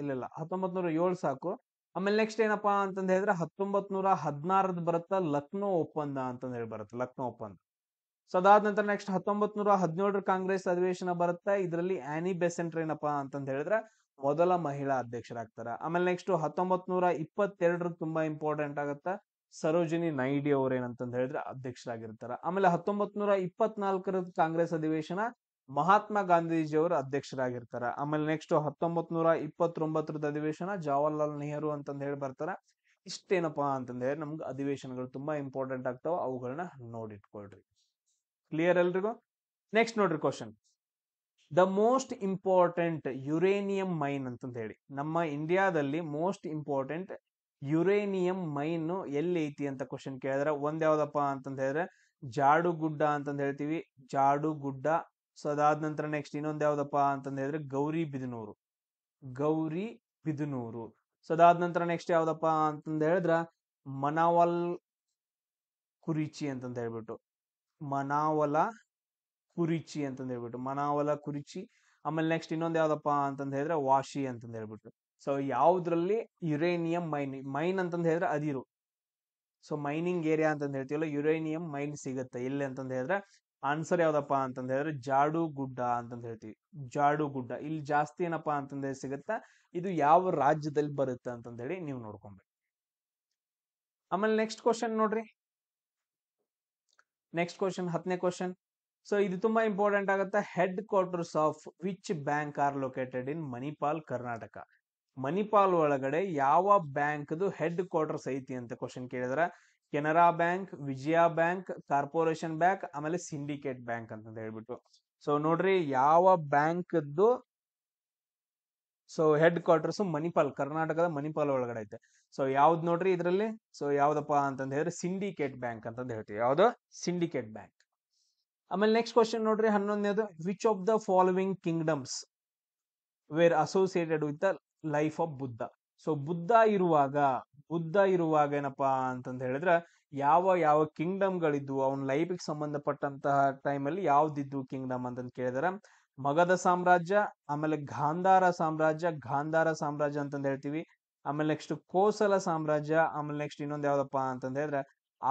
ಇಲ್ಲ ಇಲ್ಲ ಹತ್ತೊಂಬತ್ ನೂರ ಏಳು ಸಾಕು ಆಮೇಲೆ ನೆಕ್ಸ್ಟ್ ಏನಪ್ಪಾ ಅಂತಂದ್ರೆ ಹೇಳಿದ್ರೆ ಹತ್ತೊಂಬತ್ ನೂರ ಹದಿನಾರದ್ ಬರುತ್ತಾ ಲಕ್ನೋ ಒಪ್ಪಂದ ಅಂತ ಹೇಳಿ ಬರುತ್ತೆ ಲಕ್ನೋ ಒಪ್ಪಂದ ಸದಾದ ನಂತರ ನೆಕ್ಸ್ಟ್ ಹತ್ತೊಂಬತ್ ನೂರ ಹದಿನೇಳರ ಕಾಂಗ್ರೆಸ್ ಅಧಿವೇಶನ ಬರುತ್ತೆ ಇದರಲ್ಲಿ ಆನಿ ಬೆಸೆಂಟ್ ಏನಪ್ಪಾ ಅಂತಂದ ಹೇಳಿದ್ರೆ ಮೊದಲ ಮಹಿಳಾ ಅಧ್ಯಕ್ಷರಾಗ್ತಾರ ಆಮೇಲೆ ನೆಕ್ಸ್ಟ್ ಹತ್ತೊಂಬತ್ ನೂರ ಇಪ್ಪತ್ತೆರಡರ ತುಂಬಾ ಇಂಪಾರ್ಟೆಂಟ್ ಆಗುತ್ತೆ ಸರೋಜಿನಿ ನಾಯ್ಡಿ ಅವರು ಏನಂತಂದ ಹೇಳಿದ್ರೆ ಅಧ್ಯಕ್ಷರಾಗಿರ್ತಾರ ಆಮೇಲೆ ಹತ್ತೊಂಬತ್ ನೂರ ಇಪ್ಪತ್ನಾಲ್ಕರ ಕಾಂಗ್ರೆಸ್ ಅಧಿವೇಶನ ಮಹಾತ್ಮ ಅವರು ಅಧ್ಯಕ್ಷರಾಗಿರ್ತಾರ ಆಮೇಲೆ ನೆಕ್ಸ್ಟ್ ಹತ್ತೊಂಬತ್ ನೂರ ಇಪ್ಪತ್ತೊಂಬತ್ತರದ ಅಧಿವೇಶನ ಜವಾಹರ್ಲಾಲ್ ನೆಹರು ಅಂತಂದ ಹೇಳಿ ಬರ್ತಾರ ಇಷ್ಟೇನಪ್ಪ ಅಂತಂದ್ರೆ ನಮ್ಗೆ ಅಧಿವೇಶನಗಳು ತುಂಬಾ ಇಂಪಾರ್ಟೆಂಟ್ ಆಗ್ತಾವ ಅವುಗಳನ್ನ ನೋಡಿಟ್ಕೊಳ್ರಿ ಕ್ಲಿಯರ್ ಎಲ್ರಿಗೂ ನೆಕ್ಸ್ಟ್ ನೋಡ್ರಿ question the most important uranium mine ಅಂತಂದು ಹೇಳಿ ನಮ್ಮ ಇಂಡಿಯಾದಲ್ಲಿ ಮೋಸ್ಟ್ ಇಂಪಾರ್ಟೆಂಟ್ ಯುರೇನಿಯಂ ಮೈನ್ ಎಲ್ಲಿ ಐತಿ ಅಂತ ಕ್ವಶನ್ ಕೇಳಿದ್ರೆ ಒಂದ್ ಯಾವ್ದಪ್ಪ ಅಂತಂದ ಹೇಳಿದ್ರೆ ಜಾಡುಗುಡ್ಡ ಅಂತಂದು ಹೇಳ್ತೀವಿ ಜಾಡುಗುಡ್ಡ ಸೊ ಅದಾದ ನಂತರ ನೆಕ್ಸ್ಟ್ ಇನ್ನೊಂದ್ ಯಾವ್ದಪ್ಪ ಅಂತಂದು ಹೇಳಿದ್ರೆ Gauribidanur Gauribidanur so ಅದಾದ ನಂತರ ನೆಕ್ಸ್ಟ್ ಯಾವ್ದಪ್ಪ ಅಂತಂದು ಹೇಳಿದ್ರ ಮನಾವಲ್ ಕುರಿಚಿ ಅಂತ ಹೇಳ್ಬಿಟ್ಟು ಮನಾವಲ ಕುರಿಚಿ ಅಂತಂದು ಹೇಳ್ಬಿಟ್ಟು ಮನಾವಲ ಕುರಿಚಿ ಆಮೇಲೆ ನೆಕ್ಸ್ಟ್ ಇನ್ನೊಂದು ಯಾವ್ದಪ್ಪ ಅಂತಂದು ಹೇಳಿದ್ರೆ ವಾಶಿ ಅಂತಂದು ಹೇಳ್ಬಿಟ್ಟು ಸೊ ಯಾವುದ್ರಲ್ಲಿ ಯುರೇನಿಯಂ ಮೈನ್ ಮೈನ್ ಅಂತಂದು ಹೇಳಿದ್ರೆ ಅದಿರು ಸೊ ಮೈನಿಂಗ್ ಏರಿಯಾ ಅಂತಂದು ಹೇಳ್ತೀವಲ್ಲ ಯುರೇನಿಯಂ ಮೈನ್ ಸಿಗುತ್ತೆ ಇಲ್ಲಿ ಅಂತಂದು ಹೇಳಿದ್ರೆ ಆನ್ಸರ್ ಯಾವ್ದಪ್ಪ ಅಂತಂದು ಹೇಳಿದ್ರೆ ಜಾಡು ಗುಡ್ಡ ಅಂತಂದು ಹೇಳ್ತೀವಿ ಜಾಡು ಗುಡ್ಡ ಇಲ್ಲಿ ಜಾಸ್ತಿ ಏನಪ್ಪಾ ಅಂತಂದ್ರೆ ಸಿಗುತ್ತಾ ಇದು ಯಾವ ರಾಜ್ಯದಲ್ಲಿ ಬರುತ್ತೆ ಅಂತಂದೇಳಿ ನೀವು ನೋಡ್ಕೊಂಬೇಕು ಆಮೇಲೆ ನೆಕ್ಸ್ಟ್ ಕ್ವಶನ್ ನೋಡ್ರಿ ನೆಕ್ಸ್ಟ್ ಕ್ವಶನ್ ಹತ್ತನೇ ಕ್ವಶನ್ ಸೊ ಇದು ತುಂಬಾ ಇಂಪಾರ್ಟೆಂಟ್ ಆಗುತ್ತೆ headquarters of which bank are located in Manipal Karnataka Manipal ಒಳಗಡೆ ಯಾವ ಬ್ಯಾಂಕ್ದು ಹೆಡ್ ಕ್ವಾರ್ಟರ್ಸ್ ಐತಿ ಅಂತ ಕ್ವಶನ್ ಕೇಳಿದ್ರೆ Canara bank Vijaya bank corporation bank ಆಮೇಲೆ ಸಿಂಡಿಕೇಟ್ ಬ್ಯಾಂಕ್ ಅಂತ ಹೇಳ್ಬಿಟ್ಟು ಸೊ ನೋಡ್ರಿ ಯಾವ bank so headquarters Manipal ಕರ್ನಾಟಕದ ಮಣಿಪಾಲ್ ಒಳಗಡೆ ಐತೆ ಸೊ ಯಾವ್ದು ನೋಡ್ರಿ ಇದರಲ್ಲಿ ಸೊ ಯಾವ್ದಪ್ಪ ಅಂತಂದ ಹೇಳಿದ್ರೆ ಸಿಂಡಿಕೇಟ್ ಬ್ಯಾಂಕ್ ಅಂತ ಹೇಳ್ತೀವಿ ಯಾವ್ದು ಸಿಂಡಿಕೇಟ್ ಬ್ಯಾಂಕ್ ಆಮೇಲೆ ನೆಕ್ಸ್ಟ್ ಕ್ವಶನ್ ನೋಡ್ರಿ ಹನ್ನೊಂದನೇದು which of the following kingdoms were associated with the life of Buddha so Buddha ಇರುವಾಗ ಬುದ್ಧ ಇರುವಾಗ ಏನಪ್ಪಾ ಅಂತಂದ ಹೇಳಿದ್ರೆ ಯಾವ ಯಾವ ಕಿಂಗ್ಡಮ್ಗಳಿದ್ವು ಅವನ ಲೈಫಿಗೆ ಸಂಬಂಧಪಟ್ಟಂತಹ ಟೈಮಲ್ಲಿ ಯಾವ್ದಿದ್ವು ಕಿಂಗ್ಡಮ್ ಅಂತಂದು ಕೇಳಿದ್ರ ಮಗಧ ಸಾಮ್ರಾಜ್ಯ ಆಮೇಲೆ ಗಾಂಧಾರ ಸಾಮ್ರಾಜ್ಯ ಗಾಂಧಾರ ಸಾಮ್ರಾಜ್ಯ ಅಂತಂದು ಹೇಳ್ತೀವಿ ಆಮೇಲೆ ನೆಕ್ಸ್ಟ್ ಕೋಸಲ ಸಾಮ್ರಾಜ್ಯ ಆಮೇಲೆ ನೆಕ್ಸ್ಟ್ ಇನ್ನೊಂದು ಯಾವ್ದಪ್ಪ ಅಂತಂದ್ರೆ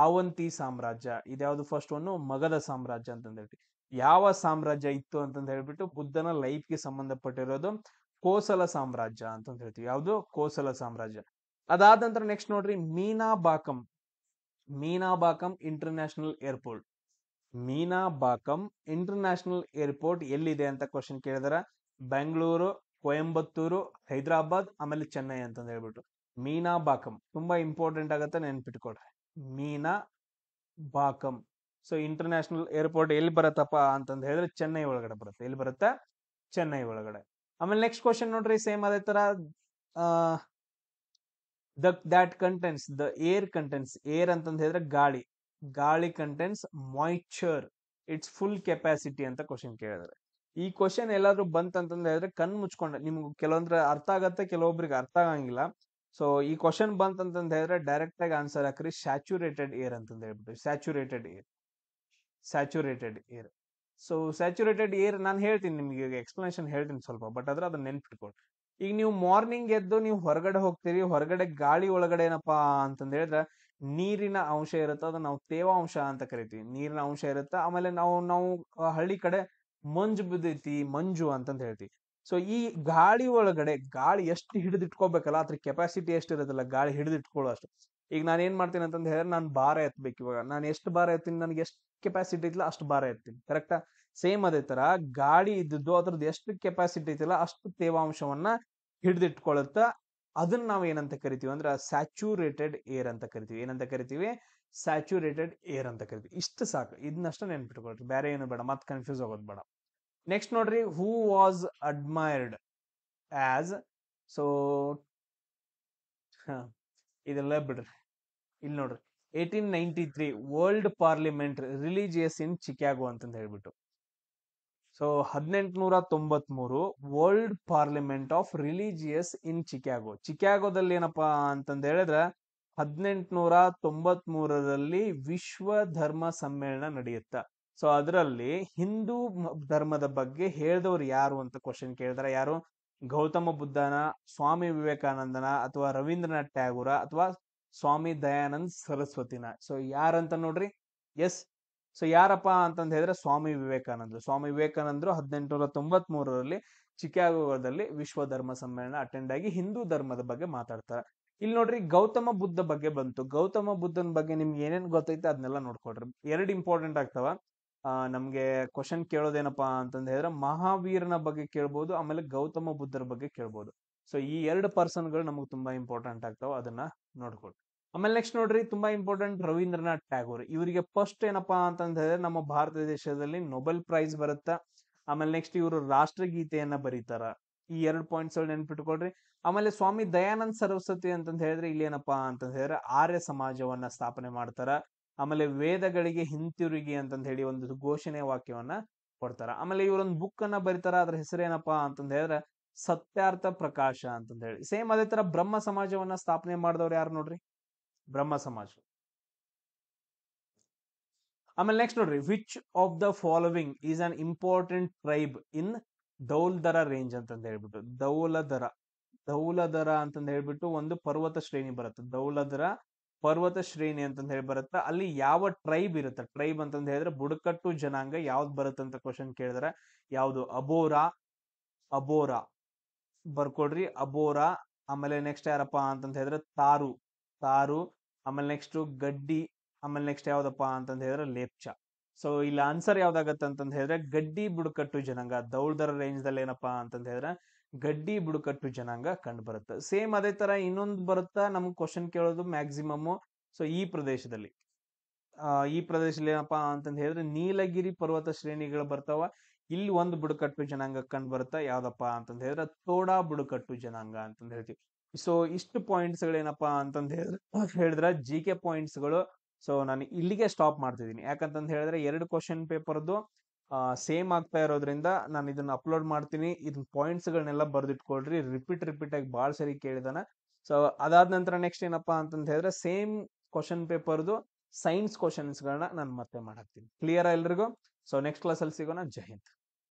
ಆವಂತಿ ಸಾಮ್ರಾಜ್ಯ ಇದ್ಯಾವುದು ಫಸ್ಟ್ ಒಂದು ಮಗಧ ಸಾಮ್ರಾಜ್ಯ ಅಂತ ಯಾವ ಸಾಮ್ರಾಜ್ಯ ಇತ್ತು ಅಂತಂದ ಹೇಳ್ಬಿಟ್ಟು ಬುದ್ಧನ ಲೈಫ್ಗೆ ಸಂಬಂಧಪಟ್ಟಿರೋದು ಕೋಸಲ ಸಾಮ್ರಾಜ್ಯ ಅಂತ ಹೇಳ್ತೀವಿ ಯಾವುದು ಕೋಸಲ ಸಾಮ್ರಾಜ್ಯ ಅದಾದ ನಂತರ ನೆಕ್ಸ್ಟ್ ನೋಡ್ರಿ Meenambakkam Meenambakkam international airport Meenambakkam international airport ಎಲ್ಲಿದೆ ಅಂತ ಕ್ವಶನ್ ಕೇಳಿದಾರ ಬೆಂಗಳೂರು ಕೊಯಂಬತ್ತೂರು ಹೈದರಾಬಾದ್ ಆಮೇಲೆ ಚೆನ್ನೈ ಅಂತ ಹೇಳ್ಬಿಟ್ಟು ಮೀನಾ ಬಾಕಂ ತುಂಬಾ ಇಂಪಾರ್ಟೆಂಟ್ ಆಗುತ್ತೆ ನೆನ್ಪಿಟ್ಕೊಡ್ರಿ Meenambakkam so international airport ಎಲ್ಲಿ ಬರತ್ತಪ್ಪ ಅಂತಂದು ಹೇಳಿದ್ರೆ ಚೆನ್ನೈ ಒಳಗಡೆ ಬರುತ್ತೆ ಎಲ್ಲಿ ಬರುತ್ತೆ ಚೆನ್ನೈ ಒಳಗಡೆ ಆಮೇಲೆ ನೆಕ್ಸ್ಟ್ ಕ್ವಶನ್ ನೋಡ್ರಿ ಸೇಮ್ ಅದೇ ತರ the that contains the air contains air ಅಂತಂದು ಹೇಳಿದ್ರೆ ಗಾಳಿ ಗಾಳಿ contains moisture its full capacity ಅಂತ ಕ್ವಶನ್ ಕೇಳಿದ್ರೆ ಈ ಕ್ವಶನ್ ಎಲ್ಲಾದ್ರೂ ಬಂತಂತಂದ್ರೆ ಹೇಳಿದ್ರೆ ಕಣ್ ಮುಚ್ಕೊಂಡ್ರೆ ನಿಮ್ಗೆ ಕೆಲವೊಂದ್ರ ಅರ್ಥ ಆಗತ್ತೆ ಕೆಲವೊಬ್ರಿಗೆ ಅರ್ಥ ಆಗಂಗಿಲ್ಲ ಸೊ ಈ ಕ್ವಶನ್ ಬಂತಂತಂದ್ ಹೇಳಿದ್ರೆ ಡೈರೆಕ್ಟ್ ಆಗಿ ಆನ್ಸರ್ ಹಾಕ್ರಿ ಸ್ಯಾಚುರೇಟೆಡ್ ಏರ್ ಅಂತ ಹೇಳ್ಬಿಟ್ಟು saturated air saturated air so saturated air ನಾನು ಹೇಳ್ತೀನಿ ನಿಮ್ಗೆ ಈಗ ಎಕ್ಸ್ಪ್ಲನೇಷನ್ ಹೇಳ್ತೀನಿ ಸ್ವಲ್ಪ ಬಟ್ ಆದ್ರೆ ಅದನ್ನ ನೆನ್ಪಿಟ್ಕೊಳ್ರಿ ಈಗ ನೀವು ಮಾರ್ನಿಂಗ್ ಎದ್ದು ನೀವು ಹೊರಗಡೆ ಹೋಗ್ತೀರಿ ಹೊರಗಡೆ ಗಾಳಿ ಒಳಗಡೆ ಏನಪ್ಪಾ ಅಂತಂದ ಹೇಳಿದ್ರೆ ನೀರಿನ ಅಂಶ ಇರುತ್ತೆ ಅದನ್ನ ನಾವು ತೇವಾಂಶ ಅಂತ ಕರಿತೀವಿ ನೀರಿನ ಅಂಶ ಇರುತ್ತೆ ಆಮೇಲೆ ನಾವು ನಾವು ಹಳ್ಳಿ ಕಡೆ ಮಂಜು ಬಿದ್ದೈತಿ ಮಂಜು ಅಂತ ಹೇಳ್ತಿವಿ ಸೊ ಈ ಗಾಳಿ ಒಳಗಡೆ ಗಾಳಿ ಎಷ್ಟು ಹಿಡಿದಿಟ್ಕೋಬೇಕಲ್ಲ ಅದ್ರ ಕೆಪಾಸಿಟಿ ಎಷ್ಟು ಇರೋದಿಲ್ಲ ಗಾಳಿ ಹಿಡಿದಿಟ್ಕೊಳ್ಳೋ ಅಷ್ಟು ಈಗ ನಾನು ಏನ್ ಮಾಡ್ತೀನಿ ಅಂತಂದ್ರೆ ಹೇಳಿದ್ರೆ ನಾನು ಭಾರ ಎತ್ತಬೇಕು ಇವಾಗ ನಾನು ಎಷ್ಟು ಭಾರ ಎತ್ತೀನಿ ನನಗೆ ಎಷ್ಟು ಕೆಪಾಸಿಟಿ ಐತಿಲ್ಲ ಅಷ್ಟು ಭಾರ ಎತ್ತೀನಿ ಕರೆಕ್ಟಾ ಸೇಮ್ ಅದೇ ತರ ಗಾಳಿ ಇದ್ದಿದ್ದು ಅದ್ರದ್ದು ಎಷ್ಟು ಕೆಪಾಸಿಟಿ ಐತಿಲ್ಲ ಅಷ್ಟು ತೇವಾಂಶವನ್ನ ಹಿಡಿದಿಟ್ಕೊಳುತ್ತಾ ಅದನ್ನ ನಾವು ಏನಂತ ಕರಿತೀವಿ ಅಂದ್ರೆ ಸ್ಯಾಚುರೇಟೆಡ್ ಏರ್ ಅಂತ ಕರಿತೀವಿ ಏನಂತ ಕರಿತೀವಿ ಸ್ಯಾಚುರೇಟೆಡ್ ಏರ್ ಅಂತ ಕರಿತೀವಿ ಇಷ್ಟು ಸಾಕು ಇದನ್ನಷ್ಟು ನೆನ್ಪಿಟ್ಕೊಳ್ತೀವಿ ಬೇರೆ ಏನು ಬೇಡ ಮತ್ತೆ ಕನ್ಫ್ಯೂಸ್ ಆಗೋದ್ ಬೇಡ ನೆಕ್ಸ್ಟ್ ನೋಡ್ರಿ who was admired as so ಇದೆಲ್ಲ ಬಿಡ್ರಿ ಇಲ್ಲಿ ನೋಡ್ರಿ eighteen ninety three world parliament religious in Chicago ಅಂತಂದು ಹೇಳ್ಬಿಟ್ಟು ಸೊ ಹದಿನೆಂಟುನೂರ ತೊಂಬತ್ಮೂರು world parliament of religious in Chicago ಚಿಕಾಗೋದಲ್ಲಿ ಏನಪ್ಪಾ ಅಂತಂದು ಹೇಳಿದ್ರೆ ಹದಿನೆಂಟುನೂರ ತೊಂಬತ್ಮೂರರಲ್ಲಿ ವಿಶ್ವ ಧರ್ಮ ಸಮ್ಮೇಳನ ನಡೆಯುತ್ತಾ ಸೊ ಅದರಲ್ಲಿ ಹಿಂದೂ ಧರ್ಮದ ಬಗ್ಗೆ ಹೇಳಿದವರು ಯಾರು ಅಂತ ಕ್ವಶನ್ ಕೇಳಿದ್ರೆ ಯಾರು ಗೌತಮ ಬುದ್ಧನ ಸ್ವಾಮಿ ವಿವೇಕಾನಂದನ ಅಥವಾ ರವೀಂದ್ರನಾಥ್ ಟ್ಯಾಗೂರ ಅಥವಾ ಸ್ವಾಮಿ ದಯಾನಂದ್ ಸರಸ್ವತಿನ ಸೊ ಯಾರಂತ ನೋಡ್ರಿ ಎಸ್ ಸೊ ಯಾರಪ್ಪ ಅಂತ ಹೇಳಿದ್ರೆ ಸ್ವಾಮಿ ವಿವೇಕಾನಂದರು ಸ್ವಾಮಿ ವಿವೇಕಾನಂದರು ಹದಿನೆಂಟುನೂರ ತೊಂಬತ್ ಮೂರರಲ್ಲಿ ಚಿಕಾಗೋದಲ್ಲಿ ವಿಶ್ವ ಧರ್ಮ ಸಮ್ಮೇಳನ ಅಟೆಂಡ್ ಆಗಿ ಹಿಂದೂ ಧರ್ಮದ ಬಗ್ಗೆ ಮಾತಾಡ್ತಾರೆ ಇಲ್ಲಿ ನೋಡ್ರಿ ಗೌತಮ ಬುದ್ಧ ಬಗ್ಗೆ ಬಂತು ಗೌತಮ ಬುದ್ಧನ ಬಗ್ಗೆ ನಿಮ್ಗೆ ಏನೇನ್ ಗೊತ್ತೈತೆ ಅದನ್ನೆಲ್ಲ ನೋಡ್ಕೊಡ್ರಿ ಎರಡು ಇಂಪಾರ್ಟೆಂಟ್ ಆಗ್ತಾವ ನಮ್ಗೆ ಕ್ವಶನ್ ಕೇಳೋದೇನಪ್ಪಾ ಅಂತಂದ ಹೇಳಿದ್ರೆ ಮಹಾವೀರನ ಬಗ್ಗೆ ಕೇಳ್ಬೋದು ಆಮೇಲೆ ಗೌತಮ ಬುದ್ಧರ ಬಗ್ಗೆ ಕೇಳ್ಬೋದು ಸೊ ಈ ಎರಡು ಪರ್ಸನ್ಗಳು ನಮ್ಗೆ ತುಂಬಾ ಇಂಪಾರ್ಟೆಂಟ್ ಆಗ್ತಾವ ಅದನ್ನ ನೋಡ್ಕೊಳ್ಳಿ ಆಮೇಲೆ ನೆಕ್ಸ್ಟ್ ನೋಡ್ರಿ ತುಂಬಾ ಇಂಪಾರ್ಟೆಂಟ್ ರವೀಂದ್ರನಾಥ್ ಟ್ಯಾಗೋರ್ ಇವರಿಗೆ ಫಸ್ಟ್ ಏನಪ್ಪಾ ಅಂತಂದ ಹೇಳಿದ್ರೆ ನಮ್ಮ ಭಾರತ ದೇಶದಲ್ಲಿ ನೊಬೆಲ್ ಪ್ರೈಸ್ ಬರುತ್ತಾ ಆಮೇಲೆ ನೆಕ್ಸ್ಟ್ ಇವರು ರಾಷ್ಟ್ರಗೀತೆಯನ್ನ ಬರೀತಾರ ಈ ಎರಡು ಪಾಯಿಂಟ್ಸ್ ನೆನ್ಪಿಟ್ಕೊಳ್ರಿ ಆಮೇಲೆ ಸ್ವಾಮಿ ದಯಾನಂದ್ ಸರಸ್ವತಿ ಅಂತಂದ್ ಹೇಳಿದ್ರೆ ಇಲ್ಲಿ ಏನಪ್ಪಾ ಅಂತಂದ್ ಹೇಳಿದ್ರೆ ಆರ್ಯ ಸಮಾಜವನ್ನ ಸ್ಥಾಪನೆ ಮಾಡ್ತಾರ ಆಮೇಲೆ ವೇದಗಳಿಗೆ ಹಿಂತಿರುಗಿ ಅಂತಂದ ಹೇಳಿ ಒಂದು ಘೋಷಣೆ ವಾಕ್ಯವನ್ನ ಕೊಡ್ತಾರ ಆಮೇಲೆ ಇವರೊಂದು ಬುಕ್ ಅನ್ನ ಬರೀತಾರ ಅದ್ರ ಹೆಸರೇನಪ್ಪಾ ಅಂತಂದ ಹೇಳಿದ್ರೆ ಸತ್ಯಾರ್ಥ ಪ್ರಕಾಶ ಅಂತಂದ ಹೇಳಿ ಸೇಮ್ ಅದೇ ತರ ಬ್ರಹ್ಮ ಸಮಾಜವನ್ನ ಸ್ಥಾಪನೆ ಮಾಡಿದವ್ರು ಯಾರು ನೋಡ್ರಿ ಬ್ರಹ್ಮ ಸಮಾಜ ಆಮೇಲೆ ನೆಕ್ಸ್ಟ್ ನೋಡ್ರಿ which of the following is an important tribe in Dhauladhar range ಅಂತಂದ ಹೇಳ್ಬಿಟ್ಟು ದೌಲದರ ದೌಲದರ ಅಂತಂದ ಹೇಳ್ಬಿಟ್ಟು ಒಂದು ಪರ್ವತ ಶ್ರೇಣಿ ಬರುತ್ತೆ ದೌಲದರ ಪರ್ವತ ಶ್ರೇಣಿ ಅಂತಂದ ಹೇಳಿ ಬರುತ್ತೆ ಅಲ್ಲಿ ಯಾವ ಟ್ರೈಬ್ ಇರುತ್ತೆ ಟ್ರೈಬ್ ಅಂತಂದ ಹೇಳಿದ್ರೆ ಬುಡಕಟ್ಟು ಜನಾಂಗ ಯಾವ್ದು ಬರುತ್ತೆ ಅಂತ ಕ್ವಶನ್ ಕೇಳಿದ್ರೆ ಯಾವುದು ಅಬೋರಾ ಅಬೋರಾ ಬರ್ಕೊಡ್ರಿ ಅಬೋರಾ ಆಮೇಲೆ ನೆಕ್ಸ್ಟ್ ಯಾರಪ್ಪ ಅಂತಂದ ಹೇಳಿದ್ರೆ ತಾರು ತಾರು ಆಮೇಲೆ ನೆಕ್ಸ್ಟ್ ಗಡ್ಡಿ ಆಮೇಲೆ ನೆಕ್ಸ್ಟ್ ಯಾವ್ದಪ್ಪ ಅಂತ ಹೇಳಿದ್ರೆ ಲೇಪ್ಚ ಸೊ ಇಲ್ಲಿ ಆನ್ಸರ್ ಯಾವ್ದಾಗತ್ತಂತ ಹೇಳಿದ್ರೆ ಗಡ್ಡಿ ಬುಡಕಟ್ಟು ಜನಾಂಗ ದೌಳ್ದರ ರೇಂಜ್ ದಲ್ಲಿ ಏನಪ್ಪಾ ಅಂತ ಹೇಳಿದ್ರೆ ಗಡ್ಡಿ ಬುಡಕಟ್ಟು ಜನಾಂಗ ಕಂಡು ಬರುತ್ತೆ ಸೇಮ್ ಅದೇ ತರ ಇನ್ನೊಂದು ಬರುತ್ತಾ ನಮ್ಗೆ ಕ್ವಶನ್ ಕೇಳೋದು ಮ್ಯಾಕ್ಸಿಮಮ್ ಸೊ ಈ ಪ್ರದೇಶದಲ್ಲಿ ಆ ಈ ಪ್ರದೇಶದಲ್ಲಿ ಏನಪ್ಪಾ ಅಂತಂದೇಳಿದ್ರೆ ಹೇಳಿದ್ರೆ ನೀಲಗಿರಿ ಪರ್ವತ ಶ್ರೇಣಿಗಳು ಬರ್ತಾವ ಇಲ್ಲಿ ಒಂದು ಬುಡಕಟ್ಟು ಜನಾಂಗ ಕಂಡು ಬರುತ್ತಾ ಯಾವ್ದಪ್ಪ ಹೇಳಿದ್ರೆ ತೋಡಾ ಬುಡಕಟ್ಟು ಜನಾಂಗ ಅಂತಂದ ಹೇಳ್ತೀವಿ ಸೊ ಇಷ್ಟು ಪಾಯಿಂಟ್ಸ್ ಗಳೇನಪ್ಪಾ ಅಂತಂದು ಹೇಳಿದ್ರೆ ಹೇಳಿದ್ರೆ ಜಿ ಕೆ ಗಳು ಸೊ ನಾನು ಇಲ್ಲಿಗೆ ಸ್ಟಾಪ್ ಮಾಡ್ತಿದ್ದೀನಿ ಯಾಕಂತಂದು ಹೇಳಿದ್ರೆ ಎರಡು ಕ್ವಶನ್ ಪೇಪರ್ದು ಸೇಮ್ ಆಗ್ತಾ ಇರೋದ್ರಿಂದ ನಾನು ಇದನ್ನ ಅಪ್ಲೋಡ್ ಮಾಡ್ತೀನಿ ಇದನ್ನ ಪಾಯಿಂಟ್ಸ್ಗಳನ್ನೆಲ್ಲ ಬರೆದಿಟ್ಕೊಳ್ರಿ ರಿಪೀಟ್ ರಿಪೀಟ್ ಆಗಿ ಭಾಳ ಸರಿ ಕೇಳಿದಾನೆ ಸೊ ಅದಾದ ನಂತರ ನೆಕ್ಸ್ಟ್ ಏನಪ್ಪಾ ಅಂತ ಹೇಳಿದ್ರೆ ಸೇಮ್ ಕ್ವಶನ್ ಪೇಪರ್ದು ಸೈನ್ಸ್ ಕ್ವಶನ್ಸ್ಗಳನ್ನ ನಾನು ಮತ್ತೆ ಮಾಡಾಕ್ತೀನಿ ಕ್ಲಿಯರ್ ಎಲ್ರಿಗೂ ಸೊ ನೆಕ್ಸ್ಟ್ ಕ್ಲಾಸಲ್ಲಿ ಸಿಗೋಣ ಜೈ ಹಿಂದ್